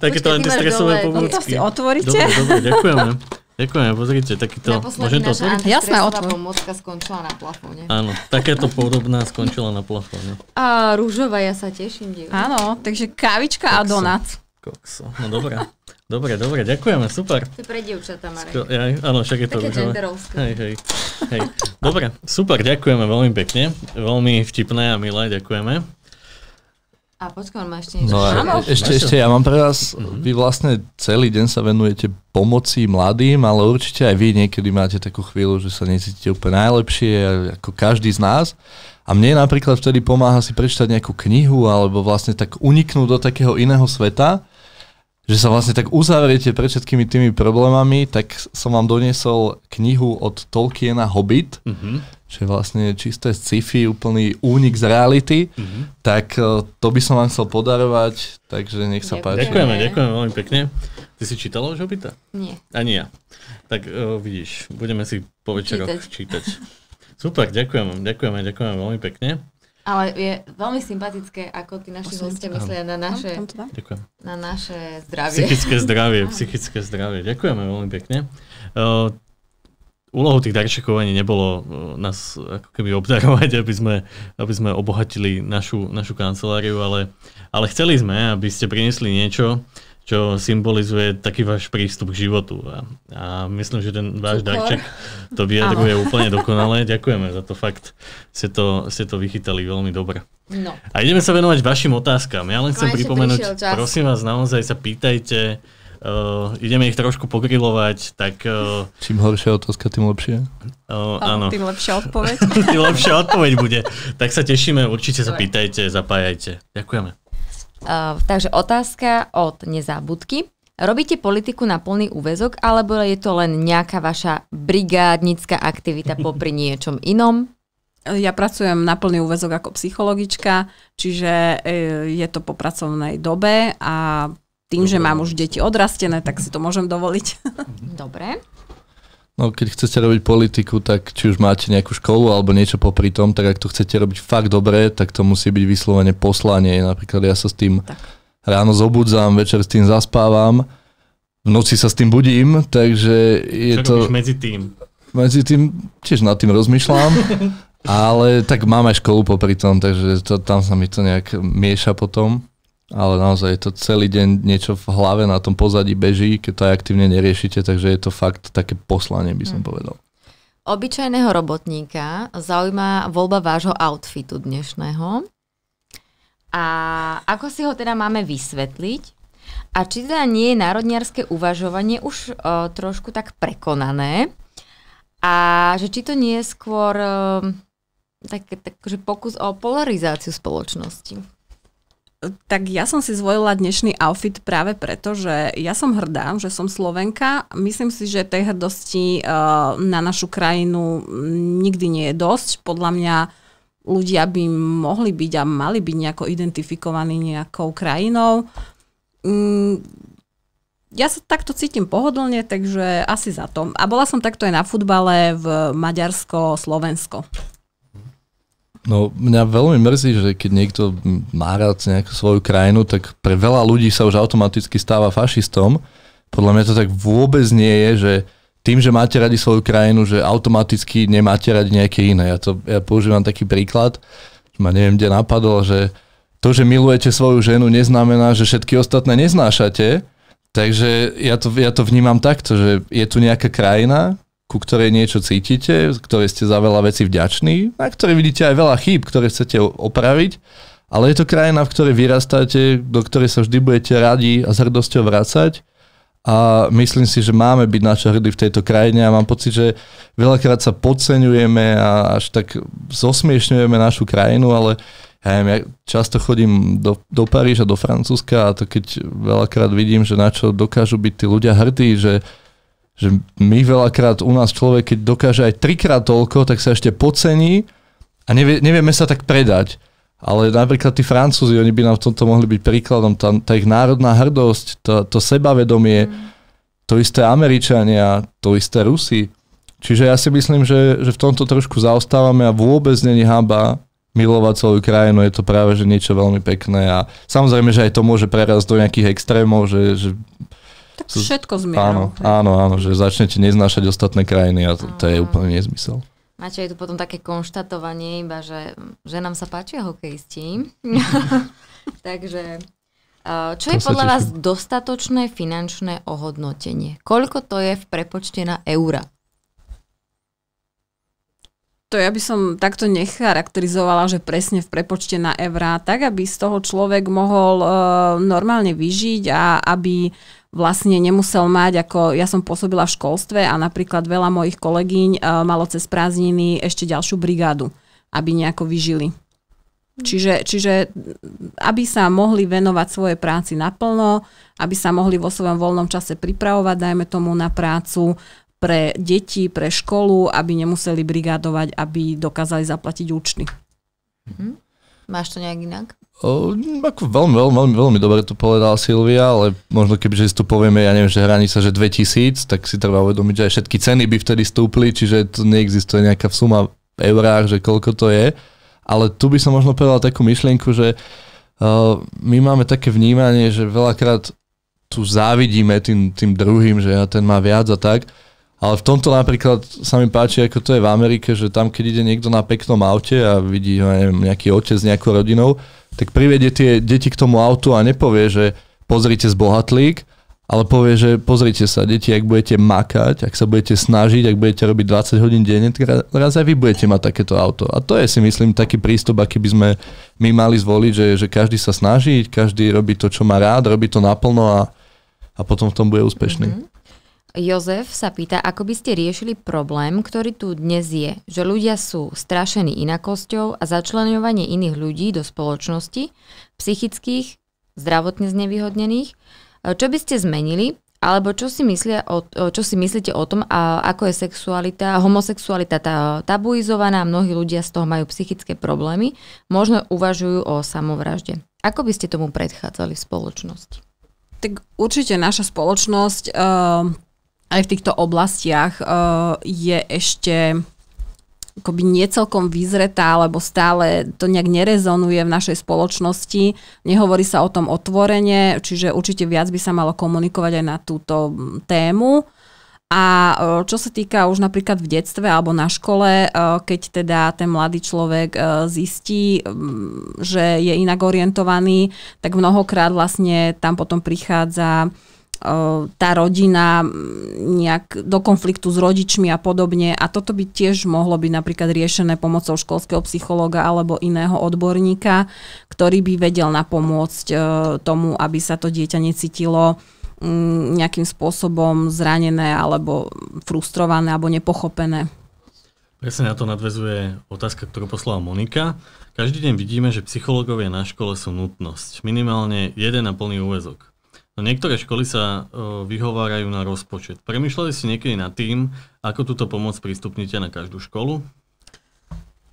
Takéto antistresové pomôcky. si otvoríte. Dobre, dobre, ďakujeme. Ďakujem, pozrite, takýto... môžem to otvoriť? Jasné, otvor. pomocka skončila na plafóne. Áno, takéto podobná skončila na plafóne. No. A rúžová, ja sa teším, divu. Áno, takže kávička kokso, a donát. Kokso, no dobrá. Dobre, dobre, ďakujeme, super. To je pre dievčatá, Marek. Skro, áno, však je to Také rúžové. Hej, hej, hej. Dobre, super, ďakujeme veľmi pekne. Veľmi vtipné a milé, ďakujeme. A počkaj, on má ešte no niečo. No, ešte, ešte, ešte, ja mám pre vás, mm-hmm. vy mhm. vlastne celý deň sa venujete pomoci mladým, ale určite aj vy niekedy máte takú chvíľu, že sa necítite úplne najlepšie, ako každý z nás. A mne napríklad vtedy pomáha si prečítať nejakú knihu alebo vlastne tak uniknúť do takého iného sveta, že sa vlastne tak uzavriete pred všetkými tými problémami, tak som vám doniesol knihu od Tolkiena Hobbit, mm-hmm. čo je vlastne čisté sci-fi, úplný únik z reality, mm-hmm. tak e, to by som vám chcel podarovať, takže nech sa ďakujeme. páči. Ďakujeme, ďakujeme veľmi pekne. Ty si čítala už Hobbita? Nie. Ani ja. Tak uh, vidíš, budeme si po večeroch čítať. čítať. Super, ďakujem, ďakujeme, ďakujeme veľmi pekne. Ale je veľmi sympatické, ako tí naši hostia myslia na naše, tam, tam na naše zdravie. Psychické zdravie, psychické zdravie. Ďakujeme veľmi pekne. Uh, úlohou tých darčekov ani nebolo uh, nás ako keby obdarovať, aby sme, aby sme obohatili našu, našu kanceláriu, ale, ale chceli sme, aby ste priniesli niečo, čo symbolizuje taký váš prístup k životu. A, a myslím, že ten váš Super. darček to vyjadruje úplne dokonale. Ďakujeme za to fakt. Ste to, ste to vychytali veľmi dobre. No. A ideme sa venovať vašim otázkam. Ja len chcem Konečne pripomenúť, prosím vás, naozaj sa pýtajte, uh, ideme ich trošku pogrilovať, tak... Uh, Čím horšia otázka, tým lepšie? Uh, áno. Tým lepšia odpoveď. tým lepšia odpoveď bude. Tak sa tešíme, určite sa pýtajte, zapájajte. Ďakujeme. Uh, takže otázka od nezábudky. Robíte politiku na plný úvezok, alebo je to len nejaká vaša brigádnická aktivita popri niečom inom? Ja pracujem na plný úvezok ako psychologička, čiže e, je to po pracovnej dobe a tým, že mám už deti odrastené, tak si to môžem dovoliť. Dobre. No keď chcete robiť politiku, tak či už máte nejakú školu alebo niečo popri tom, tak ak to chcete robiť fakt dobre, tak to musí byť vyslovene poslanie. Napríklad ja sa s tým tak. ráno zobudzam, večer s tým zaspávam, v noci sa s tým budím, takže je Čo to... medzi tým? Medzi tým tiež nad tým rozmýšľam, ale tak mám aj školu popri tom, takže to, tam sa mi to nejak mieša potom ale naozaj je to celý deň niečo v hlave na tom pozadí beží, keď to aj aktívne neriešite, takže je to fakt také poslanie, by som hmm. povedal. Obyčajného robotníka zaujíma voľba vášho outfitu dnešného. A ako si ho teda máme vysvetliť? A či teda nie je národniarské uvažovanie už o, e, trošku tak prekonané? A že či to nie je skôr o, e, tak, tak, že pokus o polarizáciu spoločnosti? Tak ja som si zvolila dnešný outfit práve preto, že ja som hrdá, že som Slovenka. Myslím si, že tej hrdosti eh, na našu krajinu mm, nikdy nie je dosť. Podľa mňa ľudia by mohli byť a mali byť nejako identifikovaní nejakou krajinou. Mm, ja sa takto cítim pohodlne, takže asi za to. A bola som takto aj na futbale v Maďarsko-Slovensko. No mňa veľmi mrzí, že keď niekto má rád nejakú svoju krajinu, tak pre veľa ľudí sa už automaticky stáva fašistom. Podľa mňa to tak vôbec nie je, že tým, že máte radi svoju krajinu, že automaticky nemáte radi nejaké iné. Ja, to, ja používam taký príklad, že ma neviem, kde napadol, že to, že milujete svoju ženu, neznamená, že všetky ostatné neznášate. Takže ja to, ja to vnímam takto, že je tu nejaká krajina, ku ktorej niečo cítite, ktorej ste za veľa vecí vďační, na ktorej vidíte aj veľa chýb, ktoré chcete opraviť, ale je to krajina, v ktorej vyrastáte, do ktorej sa vždy budete radi a s hrdosťou vracať a myslím si, že máme byť na hrdy v tejto krajine a mám pocit, že veľakrát sa podceňujeme a až tak zosmiešňujeme našu krajinu, ale ja, neviem, ja často chodím do, do Paríža, do Francúzska a to keď veľakrát vidím, že na čo dokážu byť tí ľudia hrdí, že že my veľakrát u nás človek, keď dokáže aj trikrát toľko, tak sa ešte pocení a nevie, nevieme sa tak predať. Ale napríklad tí Francúzi, oni by nám v tomto mohli byť príkladom. Tá, tá ich národná hrdosť, tá, to sebavedomie, mm. to isté Američania, to isté Rusi. Čiže ja si myslím, že, že v tomto trošku zaostávame a vôbec není hamba milovať svoju krajinu, je to práve že niečo veľmi pekné a samozrejme, že aj to môže prerazť do nejakých extrémov, že, že Všetko s Áno, áno, áno, že začnete neznášať ostatné krajiny a to, to je úplne nezmysel. Máte aj tu potom také konštatovanie, iba že, že nám sa páčia hokejisti. Takže e, čo to je podľa vás dostatočné finančné ohodnotenie? Koľko to je v prepočte na eura? To ja by som takto necharakterizovala, že presne v prepočte na eurá, tak aby z toho človek mohol uh, normálne vyžiť a aby vlastne nemusel mať, ako ja som pôsobila v školstve a napríklad veľa mojich kolegyň eh, malo cez prázdniny ešte ďalšiu brigádu, aby nejako vyžili. Mm. Čiže, čiže aby sa mohli venovať svojej práci naplno, aby sa mohli vo svojom voľnom čase pripravovať, dajme tomu, na prácu pre deti, pre školu, aby nemuseli brigádovať, aby dokázali zaplatiť účty. Mhm. Máš to nejak inak? ako veľmi, veľmi, veľmi, veľmi dobre to povedala Silvia, ale možno že si tu povieme, ja neviem, že hraní sa, že 2000, tak si treba uvedomiť, že aj všetky ceny by vtedy stúpli, čiže tu neexistuje nejaká suma v eurách, že koľko to je. Ale tu by som možno povedal takú myšlienku, že uh, my máme také vnímanie, že veľakrát tu závidíme tým, tým druhým, že ja ten má viac a tak. Ale v tomto napríklad sa mi páči, ako to je v Amerike, že tam, keď ide niekto na peknom aute a vidí ho neviem, nejaký otec s nejakou rodinou, tak privedie tie deti k tomu autu a nepovie, že pozrite zbohatlík, ale povie, že pozrite sa, deti, ak budete makať, ak sa budete snažiť, ak budete robiť 20 hodín denne, tak raz, raz aj vy budete mať takéto auto. A to je si myslím taký prístup, aký by sme my mali zvoliť, že, že každý sa snaží, každý robí to, čo má rád, robí to naplno a, a potom v tom bude úspešný. Mm-hmm. Jozef sa pýta, ako by ste riešili problém, ktorý tu dnes je, že ľudia sú strašení inakosťou a začlenovanie iných ľudí do spoločnosti, psychických, zdravotne znevýhodnených. Čo by ste zmenili, alebo čo si, myslia o, čo si myslíte o tom, a ako je sexualita, homosexualita tá, tabuizovaná, mnohí ľudia z toho majú psychické problémy, možno uvažujú o samovražde. Ako by ste tomu predchádzali v spoločnosti? Tak určite naša spoločnosť uh aj v týchto oblastiach uh, je ešte akoby niecelkom vyzretá, alebo stále to nejak nerezonuje v našej spoločnosti. Nehovorí sa o tom otvorene, čiže určite viac by sa malo komunikovať aj na túto mm, tému. A eh, čo sa týka už napríklad v detstve alebo na škole, eh, keď teda ten mladý človek zistí, mm, že je inak orientovaný, tak mnohokrát vlastne tam potom prichádza tá rodina nejak do konfliktu s rodičmi a podobne. A toto by tiež mohlo byť napríklad riešené pomocou školského psychológa alebo iného odborníka, ktorý by vedel napomôcť e, tomu, aby sa to dieťa necítilo nejakým spôsobom zranené alebo frustrované alebo nepochopené. Presne na to nadvezuje otázka, ktorú poslala Monika. Každý deň vidíme, že psychológovia na škole sú nutnosť. Minimálne jeden na plný úvezok. No niektoré školy sa uh, vyhovárajú na rozpočet. Premýšľali ste niekedy nad tým, ako túto pomoc pristupnite na každú školu?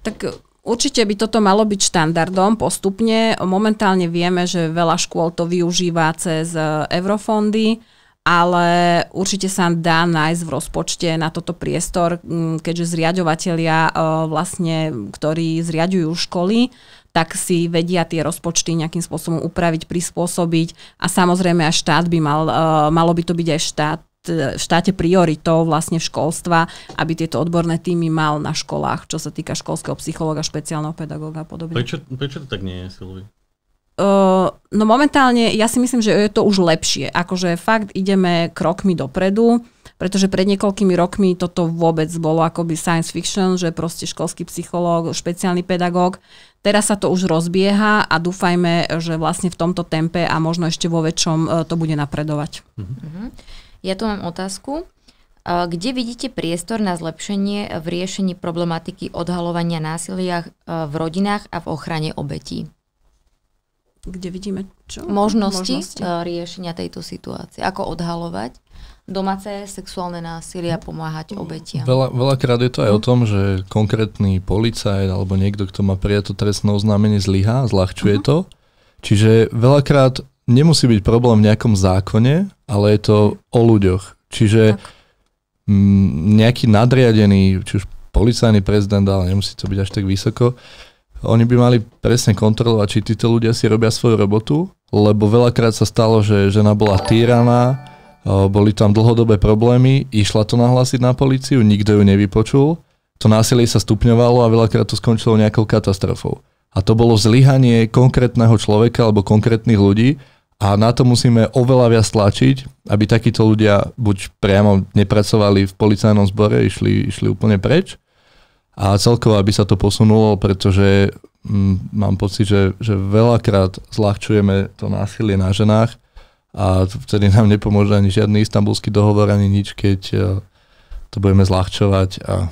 Tak e, Určite by toto malo byť štandardom postupne. Momentálne vieme, že veľa škôl to využíva cez e, eurofondy, ale určite sa dá nájsť v rozpočte na toto priestor, keďže zriadovateľia e, vlastne, ktorí zriadujú školy, tak si vedia tie rozpočty nejakým spôsobom upraviť, prispôsobiť a samozrejme aj štát by mal, e, malo by to byť aj štát e, štáte prioritou vlastne školstva, aby tieto odborné týmy mal na školách, čo sa týka školského psychológa, špeciálneho pedagóga a podobne. Prečo, prečo to tak nie je, Silvi? Uh, no momentálne ja si myslím, že je to už lepšie. Akože fakt ideme krokmi dopredu, pretože pred niekoľkými rokmi toto vôbec bolo akoby science fiction, že proste školský psychológ, špeciálny pedagóg Teraz sa to už rozbieha a dúfajme, že vlastne v tomto tempe a možno ešte vo väčšom e, to bude napredovať. Mhm. mhm. Ja tu mám otázku. E, kde vidíte priestor na zlepšenie v riešení problematiky odhalovania násilia e, v rodinách a v ochrane obetí? Kde vidíme čo? Možnosti, Možnosti. riešenia tejto situácie. Ako odhalovať? domáce sexuálne násilia pomáhať obetiam. Veľa, veľakrát je to aj o tom, že konkrétny policajt alebo niekto, kto má prijato trestné oznámenie, zlyhá, zľahčuje uh-huh. to. Čiže veľakrát nemusí byť problém v nejakom zákone, ale je to o ľuďoch. Čiže tak. nejaký nadriadený, či už policajný prezident, ale nemusí to byť až tak vysoko, oni by mali presne kontrolovať, či títo ľudia si robia svoju robotu, lebo veľakrát sa stalo, že žena bola týraná, boli tam dlhodobé problémy, išla to nahlásiť na policiu, nikto ju nevypočul, to násilie sa stupňovalo a veľakrát to skončilo nejakou katastrofou. A to bolo zlyhanie konkrétneho človeka alebo konkrétnych ľudí a na to musíme oveľa viac tlačiť, aby takíto ľudia buď priamo nepracovali v policajnom zbore, išli, išli úplne preč a celkovo, aby sa to posunulo, pretože mm, mám pocit, že, že veľakrát zľahčujeme to násilie na ženách a vtedy nám nepomôže ani žiadny istambulský dohovor, ani nič, keď e, to budeme zľahčovať a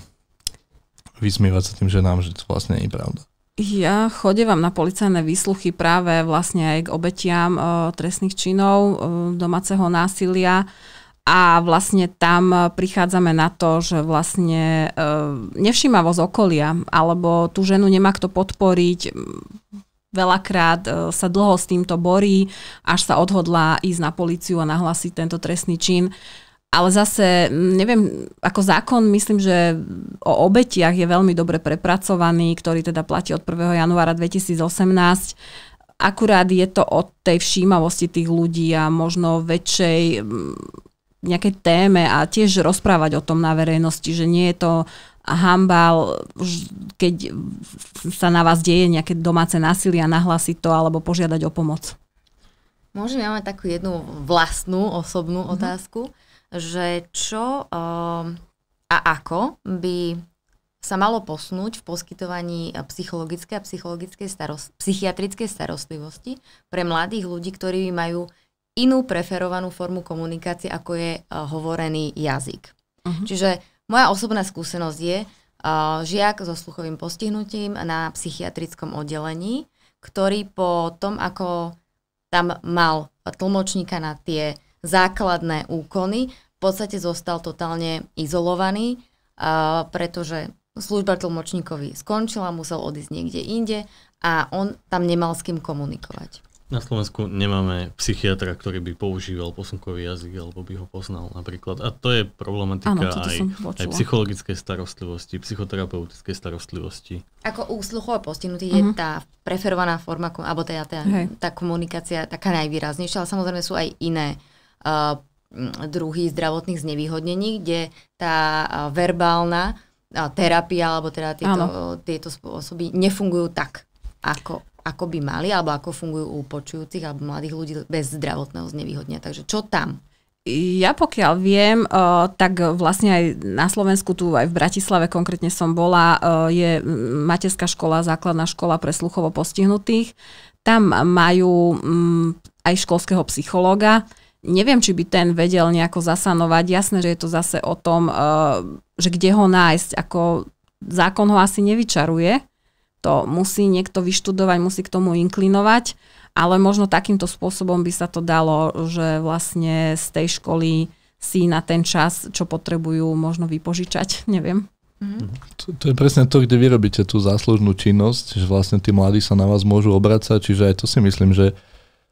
vysmievať sa tým ženám, že to vlastne nie je pravda. Ja chodevam na policajné výsluchy práve vlastne aj k obetiam e, trestných činov, e, domáceho násilia a vlastne tam prichádzame na to, že vlastne e, nevšímavosť okolia alebo tú ženu nemá kto podporiť, Veľakrát e, sa dlho s týmto borí, až sa odhodlá ísť na políciu a nahlásiť tento trestný čin. Ale zase, neviem, ako zákon, myslím, že o obetiach je veľmi dobre prepracovaný, ktorý teda platí od 1. januára 2018. Akurát je to o tej všímavosti tých ľudí a možno väčšej nejakej téme a tiež rozprávať o tom na verejnosti, že nie je to hamba, keď sa na vás deje nejaké domáce násilie a nahlásiť to alebo požiadať o pomoc? Môžem, ja mať takú jednu vlastnú osobnú mm-hmm. otázku, že čo um, a ako by sa malo posunúť v poskytovaní eh, psychologickej a psychologické starost- psychiatrické starostlivosti pre mladých ľudí, ktorí majú inú preferovanú formu komunikácie, ako je uh, hovorený jazyk. Uh-huh. Čiže moja osobná skúsenosť je uh, žiak so sluchovým postihnutím na psychiatrickom oddelení, ktorý po tom, ako tam mal tlmočníka na tie základné úkony, v podstate zostal totálne izolovaný, uh, pretože služba tlmočníkovi skončila, musel odísť niekde inde a on tam nemal s kým komunikovať. Na Slovensku nemáme psychiatra, ktorý by používal posunkový jazyk alebo by ho poznal napríklad. A to je problematika ano, aj, aj psychologickej starostlivosti, psychoterapeutickej starostlivosti. Ako úsluchovo postihnutý uh-huh. je mhm. tá preferovaná forma, alebo teda tá, tá, hey. tá komunikácia taká najvýraznejšia, ale samozrejme sú aj iné uh, druhy zdravotných znevýhodnení, kde tá uh, verbálna uh, terapia alebo teda tieto, uh, tieto spôsoby nefungujú tak, ako ako by mali, alebo ako fungujú u počujúcich alebo mladých ľudí bez zdravotného znevýhodnenia. Takže čo tam? Ja pokiaľ viem, eh, tak vlastne aj na Slovensku, tu aj v Bratislave konkrétne som bola, eh, je materská škola, základná škola pre sluchovo postihnutých. Tam majú mm, aj školského psychológa. Neviem, či by ten vedel nejako zasanovať. Jasné, že je to zase o tom, eh, že kde ho nájsť. Ako zákon ho asi nevyčaruje, to musí niekto vyštudovať, musí k tomu inklinovať, ale možno takýmto spôsobom by sa to dalo, že vlastne z tej školy si na ten čas, čo potrebujú, možno vypožičať, neviem. Mm. To, to je presne to, kde vy robíte tú záslužnú činnosť, že vlastne tí mladí sa na vás môžu obracať, čiže aj to si myslím, že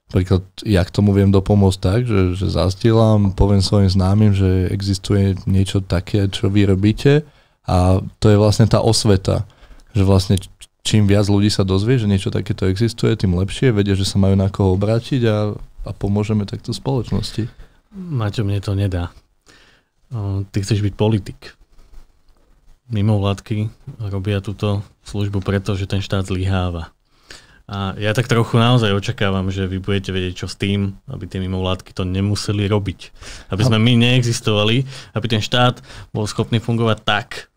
Napríklad ja k tomu viem dopomôcť tak, že, že zastielam, poviem svojim známym, že existuje niečo také, čo vy robíte a to je vlastne tá osveta, že vlastne čím viac ľudí sa dozvie, že niečo takéto existuje, tým lepšie, vedia, že sa majú na koho obrátiť a, a pomôžeme takto spoločnosti. Maťo, mne to nedá. Ty chceš byť politik. Mimo vládky robia túto službu preto, že ten štát zlyháva. A ja tak trochu naozaj očakávam, že vy budete vedieť, čo s tým, aby tie mimovládky to nemuseli robiť. Aby sme my neexistovali, aby ten štát bol schopný fungovať tak,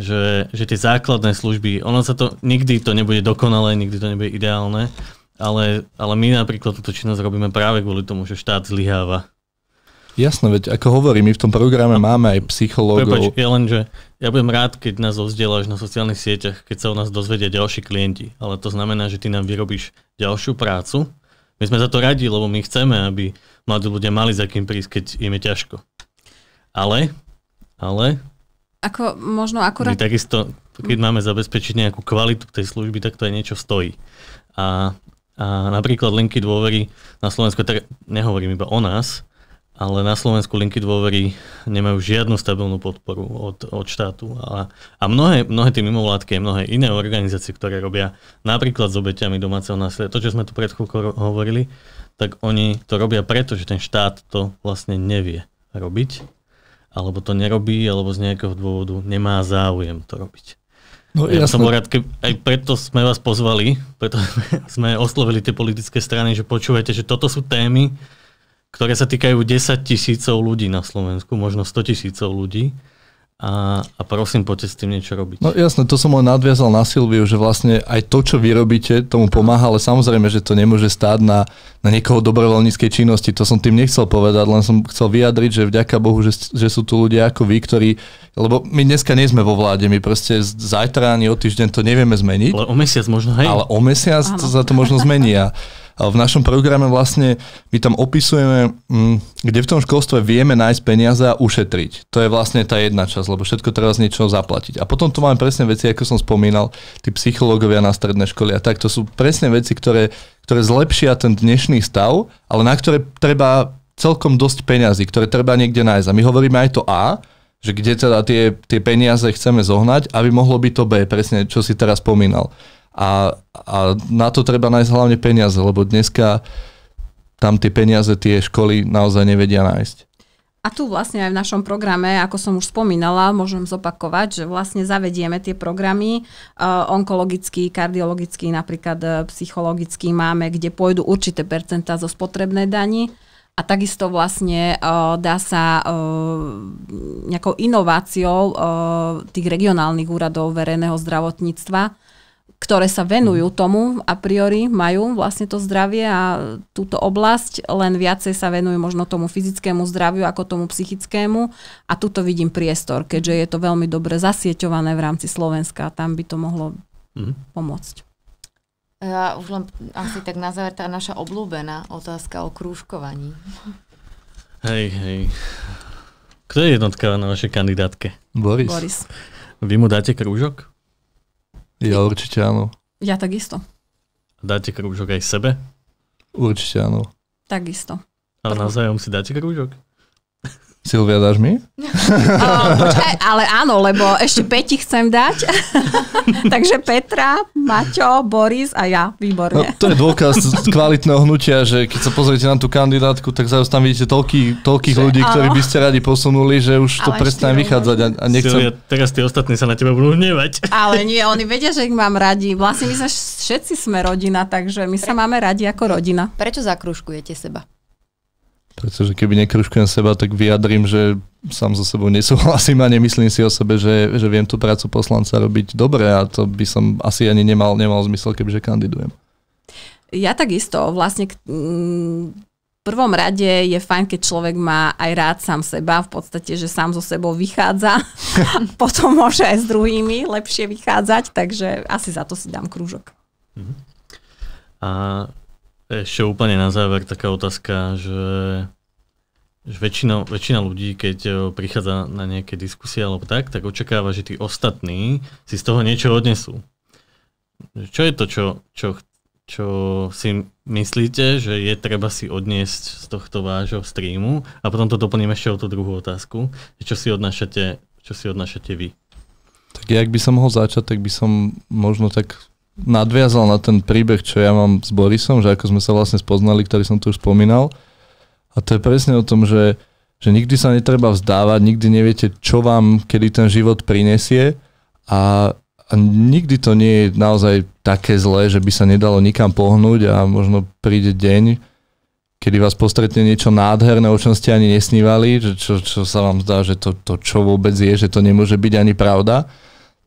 že, že tie základné služby, ono sa to, nikdy to nebude dokonalé, nikdy to nebude ideálne, ale, ale my napríklad túto činnosť robíme práve kvôli tomu, že štát zlyháva. Jasné, veď ako hovorím, my v tom programe a, máme aj psychológov. Prepač, je len, že ja budem rád, keď nás ozdieľaš na sociálnych sieťach, keď sa o nás dozvedia ďalší klienti, ale to znamená, že ty nám vyrobíš ďalšiu prácu. My sme za to radi, lebo my chceme, aby mladí ľudia mali za kým prísť, keď im je ťažko. Ale, ale ako možno akurát... My takisto, keď hm. máme zabezpečiť nejakú kvalitu tej služby, tak to aj niečo stojí. A, a napríklad linky dôvery na Slovensku, tak nehovorím iba o nás, ale na Slovensku linky dôvery nemajú žiadnu stabilnú podporu od, od štátu. A, a mnohé, mnohé tie mimovládky a mnohé iné organizácie, ktoré robia napríklad s obeťami domáceho násilia, to, čo sme tu pred chvíľkou hovorili, tak oni to robia preto, že ten štát to vlastne nevie robiť alebo to nerobí, alebo z nejakého dôvodu nemá záujem to robiť. No, ja jasné. som bol rád, keby, aj preto sme vás pozvali, preto sme oslovili tie politické strany, že počúvajte, že toto sú témy, ktoré sa týkajú 10 tisícov ľudí na Slovensku, možno 100 tisícov ľudí a, a prosím, poďte s tým niečo robiť. No jasné, to som len nadviazal na Silviu, že vlastne aj to, čo vy robíte, tomu pomáha, ale samozrejme, že to nemôže stáť na, na niekoho dobrovoľníckej činnosti. To som tým nechcel povedať, len som chcel vyjadriť, že vďaka Bohu, že, že sú tu ľudia ako vy, ktorí... Lebo my dneska nie sme vo vláde, my proste zajtra ani o týždeň to nevieme zmeniť. Ale o mesiac možno, hej? Ale o mesiac to sa to možno zmenia v našom programe vlastne my tam opisujeme, mm, kde v tom školstve vieme nájsť peniaze a ušetriť. To je vlastne tá jedna časť, lebo všetko treba z niečoho zaplatiť. A potom tu máme presne veci, ako som spomínal, tí psychológovia na strednej škole a tak. To sú presne veci, ktoré, ktoré zlepšia ten dnešný stav, ale na ktoré treba celkom dosť peňazí, ktoré treba niekde nájsť. A my hovoríme aj to A, že kde teda tie, tie peniaze chceme zohnať, aby mohlo byť to B, presne čo si teraz spomínal. A, a na to treba nájsť hlavne peniaze, lebo dneska tam tie peniaze tie školy naozaj nevedia nájsť. A tu vlastne aj v našom programe, ako som už spomínala, môžem zopakovať, že vlastne zavedieme tie programy eh, onkologický, kardiologický, napríklad eh, psychologický máme, kde pôjdu určité percentá zo spotrebnej dani. A takisto vlastne uh, dá sa uh, nejakou inováciou uh, tých regionálnych úradov verejného zdravotníctva ktoré sa venujú mhm. tomu a priori majú vlastne to zdravie a túto oblasť, len viacej sa venujú možno tomu fyzickému zdraviu ako tomu psychickému a tuto vidím priestor, keďže je to veľmi dobre zasieťované v rámci Slovenska a tam by to mohlo mm. pomôcť. Ja už len asi tak na záver tá naša obľúbená otázka o krúžkovaní. Hej, hej. Kto je jednotka na vašej kandidátke? Boris. Boris. Vy mu dáte krúžok? Ja určite áno. Ja takisto. Dáte krúžok aj sebe? Určite áno. Takisto. A navzájom si dáte krúžok? Silvia, dáš mi? Uh, počkaj, ale áno, lebo ešte Peti chcem dať. Takže Petra, Maťo, Boris a ja. Výborne. No, to je dôkaz kvalitného hnutia, že keď sa pozriete na tú kandidátku, tak zároveň tam vidíte toľký, toľkých že, ľudí, áno. ktorí by ste radi posunuli, že už ale to prestane vychádzať. A, a nechcem... Silvia, teraz tie ostatní sa na teba budú hnevať. Ale nie, oni vedia, že ich mám radi. Vlastne my sa všetci sme rodina, takže my sa máme radi ako rodina. Prečo zakružkujete seba? Pretože keby nekruškujem seba, tak vyjadrím, že sám so sebou nesúhlasím a nemyslím si o sebe, že, že viem tú prácu poslanca robiť dobre a to by som asi ani nemal, nemal zmysel, kebyže kandidujem. Ja takisto. Vlastne mm, prvom rade je fajn, keď človek má aj rád sám seba, v podstate, že sám so sebou vychádza, potom môže aj s druhými lepšie vychádzať, takže asi za to si dám krúžok. Uh-huh. A ešte úplne na záver taká otázka, že, že väčšina, väčšina ľudí, keď eh, prichádza na nejaké diskusie alebo tak, tak očakáva, že tí ostatní si z toho niečo odnesú. Čo je to, čo, čo, čo si myslíte, že je treba si odniesť z tohto vášho streamu? A potom to doplním ešte o tú druhú otázku. Čo si odnášate, čo si odnášate vy? Tak ja, ak by som mohol začať, tak by som možno tak nadviazal na ten príbeh, čo ja mám s Borisom, že ako sme sa vlastne spoznali, ktorý som tu už spomínal. A to je presne o tom, že, že nikdy sa netreba vzdávať, nikdy neviete, čo vám kedy ten život prinesie a, a nikdy to nie je naozaj také zlé, že by sa nedalo nikam pohnúť a možno príde deň, kedy vás postretne niečo nádherné, o čom ste ani nesnívali, že čo, čo sa vám zdá, že to, to čo vôbec je, že to nemôže byť ani pravda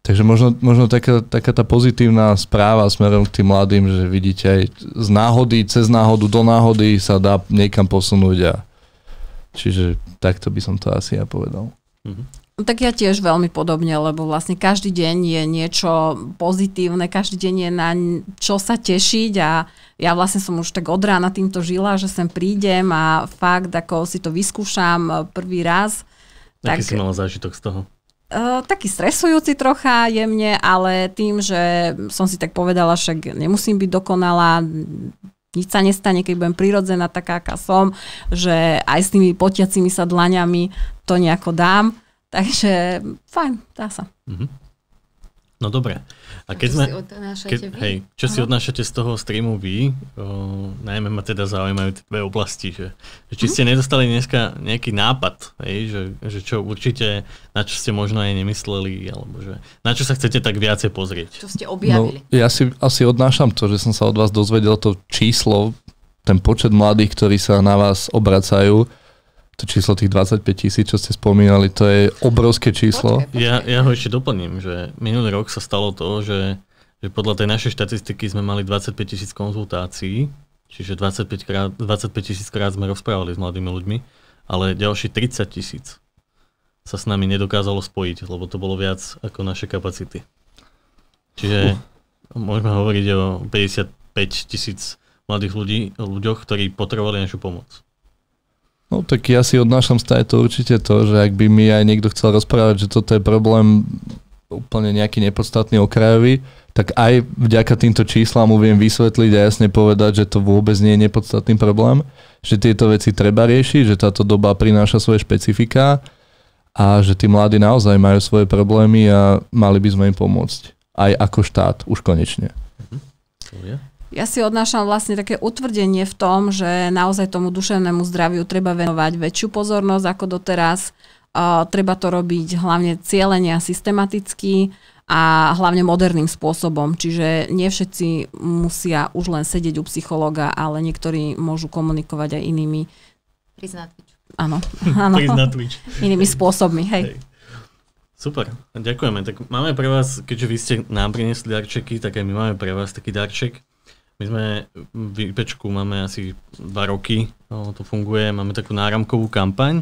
Takže možno, možno taká, taká tá pozitívna správa smerom k tým mladým, že vidíte aj z náhody, cez náhodu do náhody sa dá niekam posunúť. A... Čiže takto by som to asi ja povedal. Mm-hmm. Tak ja tiež veľmi podobne, lebo vlastne každý deň je niečo pozitívne, každý deň je na čo sa tešiť a ja vlastne som už tak od rána týmto žila, že sem prídem a fakt ako si to vyskúšam e, prvý raz. Aký tak, si mala zážitok z toho? Uh, taký stresujúci trocha jemne, ale tým, že som si tak povedala, však nemusím byť dokonalá, nič sa nestane, keď budem prirodzená taká, aká som, že aj s tými potiacimi sa dlaňami to nejako dám. Takže fajn, dá sa. Mm-hmm. No dobre. A, keď čo sme, si odnášate keď, vy? Hej, čo Aha. si odnášate z toho streamu vy? O, najmä ma teda zaujímajú tie dve oblasti. Že, že či hm? ste mhm. nedostali dneska nejaký nápad, hej, že, že čo určite, na čo ste možno aj nemysleli, alebo že na čo sa chcete tak viacej pozrieť. Čo ste objavili? No, ja si asi odnášam to, že som sa od vás dozvedel to číslo, ten počet mladých, ktorí sa na vás obracajú to číslo tých 25 tisíc, čo ste spomínali, to je obrovské číslo. Počkej, počkej. Ja, ja ho ešte doplním, že minulý rok sa stalo to, že, že podľa tej našej štatistiky sme mali 25 tisíc konzultácií, čiže 25 krát, 25 tisíc krát sme rozprávali s mladými ľuďmi, ale ďalší 30 tisíc sa s nami nedokázalo spojiť, lebo to bolo viac ako naše kapacity. Čiže uh. môžeme hovoriť o 55 tisíc mladých ľudí, ľuďoch, ktorí potrebovali našu pomoc. No tak ja si odnášam z to určite to, že ak by mi aj niekto chcel rozprávať, že toto je problém úplne nejaký nepodstatný okrajový, tak aj vďaka týmto číslam mu viem vysvetliť a jasne povedať, že to vôbec nie je nepodstatný problém, že tieto veci treba riešiť, že táto doba prináša svoje špecifika a že tí mladí naozaj majú svoje problémy a mali by sme im pomôcť. Aj ako štát, už konečne. Mhm. Ja si odnášam vlastne také utvrdenie v tom, že naozaj tomu duševnému zdraviu treba venovať väčšiu pozornosť ako doteraz. Uh, treba to robiť hlavne cieľenia systematicky a hlavne moderným spôsobom. Čiže nie všetci musia už len sedieť u psychologa, ale niektorí môžu komunikovať aj inými. Áno, áno. inými spôsobmi, hej. hej. Super, ďakujeme. Tak máme pre vás, keďže vy ste nám priniesli darčeky, tak aj my máme pre vás taký darček. My sme v IPčku máme asi dva roky, to funguje, máme takú náramkovú kampaň.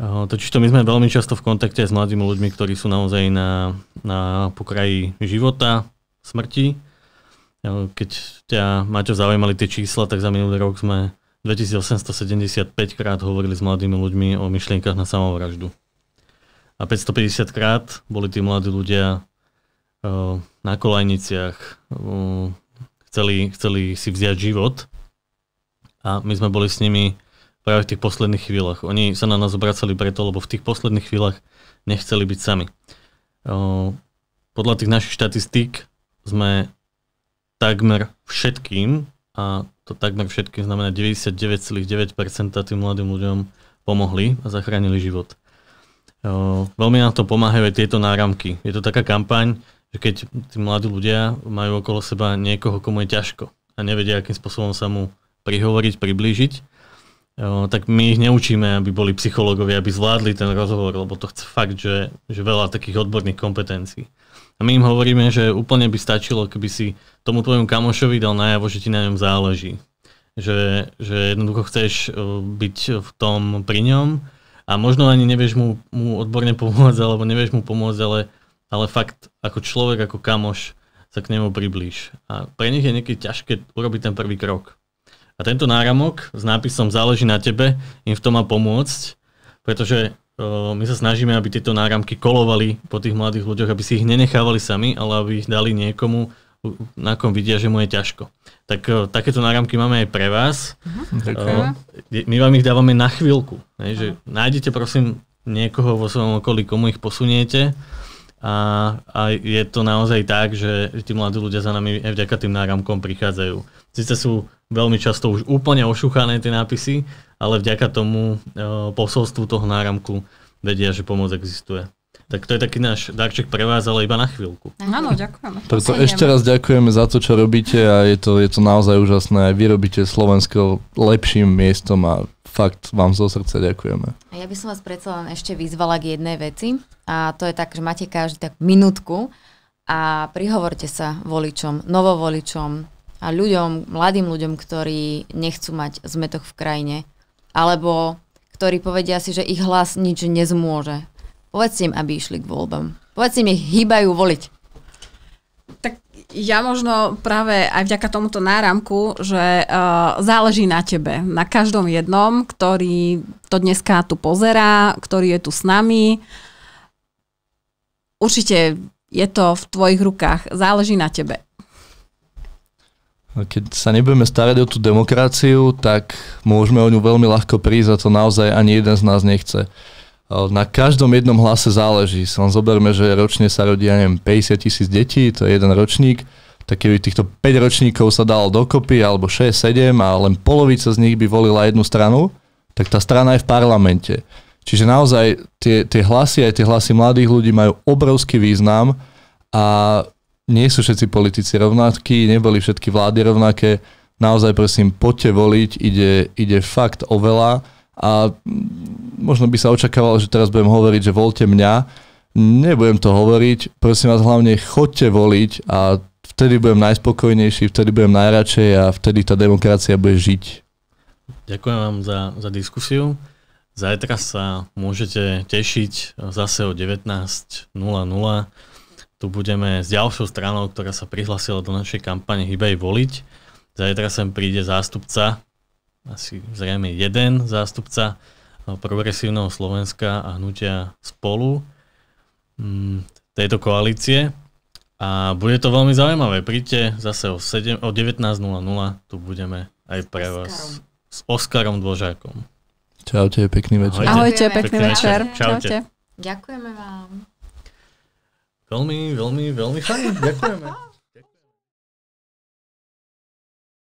Totižto my sme veľmi často v kontakte s mladými ľuďmi, ktorí sú naozaj na, na pokraji života, smrti. Keď ťa, Maťo, zaujímali tie čísla, tak za minulý rok sme 2875 krát hovorili s mladými ľuďmi o myšlienkach na samovraždu. A 550 krát boli tí mladí ľudia na kolajniciach, chceli, chceli si vziať život a my sme boli s nimi práve v tých posledných chvíľach. Oni sa na nás obracali preto, lebo v tých posledných chvíľach nechceli byť sami. Podľa tých našich štatistík sme takmer všetkým, a to takmer všetkým znamená 99,9% tým mladým ľuďom pomohli a zachránili život. Veľmi nám to pomáhajú aj tieto náramky. Je to taká kampaň, že keď tí mladí ľudia majú okolo seba niekoho, komu je ťažko a nevedia, akým spôsobom sa mu prihovoriť, priblížiť, tak my ich neučíme, aby boli psychológovia, aby zvládli ten rozhovor, lebo to chce fakt, že, že veľa takých odborných kompetencií. A my im hovoríme, že úplne by stačilo, keby si tomu tvojom kamošovi dal najavo, že ti na ňom záleží. Že, že jednoducho chceš byť v tom pri ňom a možno ani nevieš mu, mu odborne pomôcť, alebo nevieš mu pomôcť, ale ale fakt ako človek, ako kamoš sa k nemu priblíž. A pre nich je niekedy ťažké urobiť ten prvý krok. A tento náramok s nápisom Záleží na tebe im v tom má pomôcť, pretože my sa snažíme, aby tieto náramky kolovali po tých mladých ľuďoch, aby si ich nenechávali sami, ale aby ich dali niekomu, na kom vidia, že mu je ťažko. Tak takéto náramky máme aj pre vás. Uh-huh. My vám ich dávame na chvíľku. Ne, že uh-huh. Nájdete prosím niekoho vo svojom okolí, komu ich posuniete a, a je to naozaj tak, že tí mladí ľudia za nami aj vďaka tým náramkom prichádzajú. Sice sú veľmi často už úplne ošuchané tie nápisy, ale vďaka tomu e, posolstvu toho náramku vedia, že pomoc existuje. Tak to je taký náš darček pre vás, ale iba na chvíľku. Áno, ďakujem. Preto ešte raz ďakujeme za to, čo robíte a je to, je to naozaj úžasné. Vy robíte Slovensko lepším miestom a fakt vám zo srdca ďakujeme. A ja by som vás predsa len ešte vyzvala k jednej veci a to je tak, že máte každý tak minútku a prihovorte sa voličom, novovoličom a ľuďom, mladým ľuďom, ktorí nechcú mať zmetok v krajine alebo ktorí povedia si, že ich hlas nič nezmôže. Povedzte im, aby išli k voľbám. Povedzte im, ich hýbajú voliť. Tak ja možno práve aj vďaka tomuto náramku, že uh, záleží na tebe, na každom jednom, ktorý to dneska tu pozerá, ktorý je tu s nami. Určite je to v tvojich rukách, záleží na tebe. No, keď sa nebudeme starať o tú demokraciu, tak môžeme o ňu veľmi ľahko prísť a to naozaj ani jeden z nás nechce. Eh, na každom jednom hlase záleží. Som zoberme, že ročne sa rodí, ja neviem, 50 tisíc detí, to je jeden ročník, tak keby týchto 5 ročníkov sa dal dokopy, alebo 6, 7 a len polovica z nich by volila jednu stranu, tak tá strana je v parlamente. Čiže naozaj tie, tie hlasy, aj tie hlasy mladých ľudí majú obrovský význam a nie sú všetci politici rovnakí, neboli všetky vlády rovnaké. Naozaj prosím, poďte voliť, ide, ide fakt o veľa a možno by sa očakávalo, že teraz budem hovoriť, že volte mňa. Nebudem to hovoriť, prosím vás hlavne chodte voliť a vtedy budem najspokojnejší, vtedy budem najradšej a vtedy tá demokracia bude žiť. Ďakujem vám za, za diskusiu. Zajtra sa môžete tešiť zase o 19.00. Tu budeme s ďalšou stranou, ktorá sa prihlasila do našej kampane Hybej voliť. Zajtra sem príde zástupca asi zrejme jeden zástupca eh, progresívneho Slovenska a hnutia spolu mm, tejto koalície. A bude to veľmi zaujímavé. Príďte zase o, 7, o 19.00, tu budeme aj pre vás s Oskarom Dvožákom. Čaute, pekný večer. Ahojte, Ahojte pekný, pekný večer. večer. Čaute. Čaute. Ďakujeme vám. Veľmi, veľmi, veľmi fajn. Ďakujeme.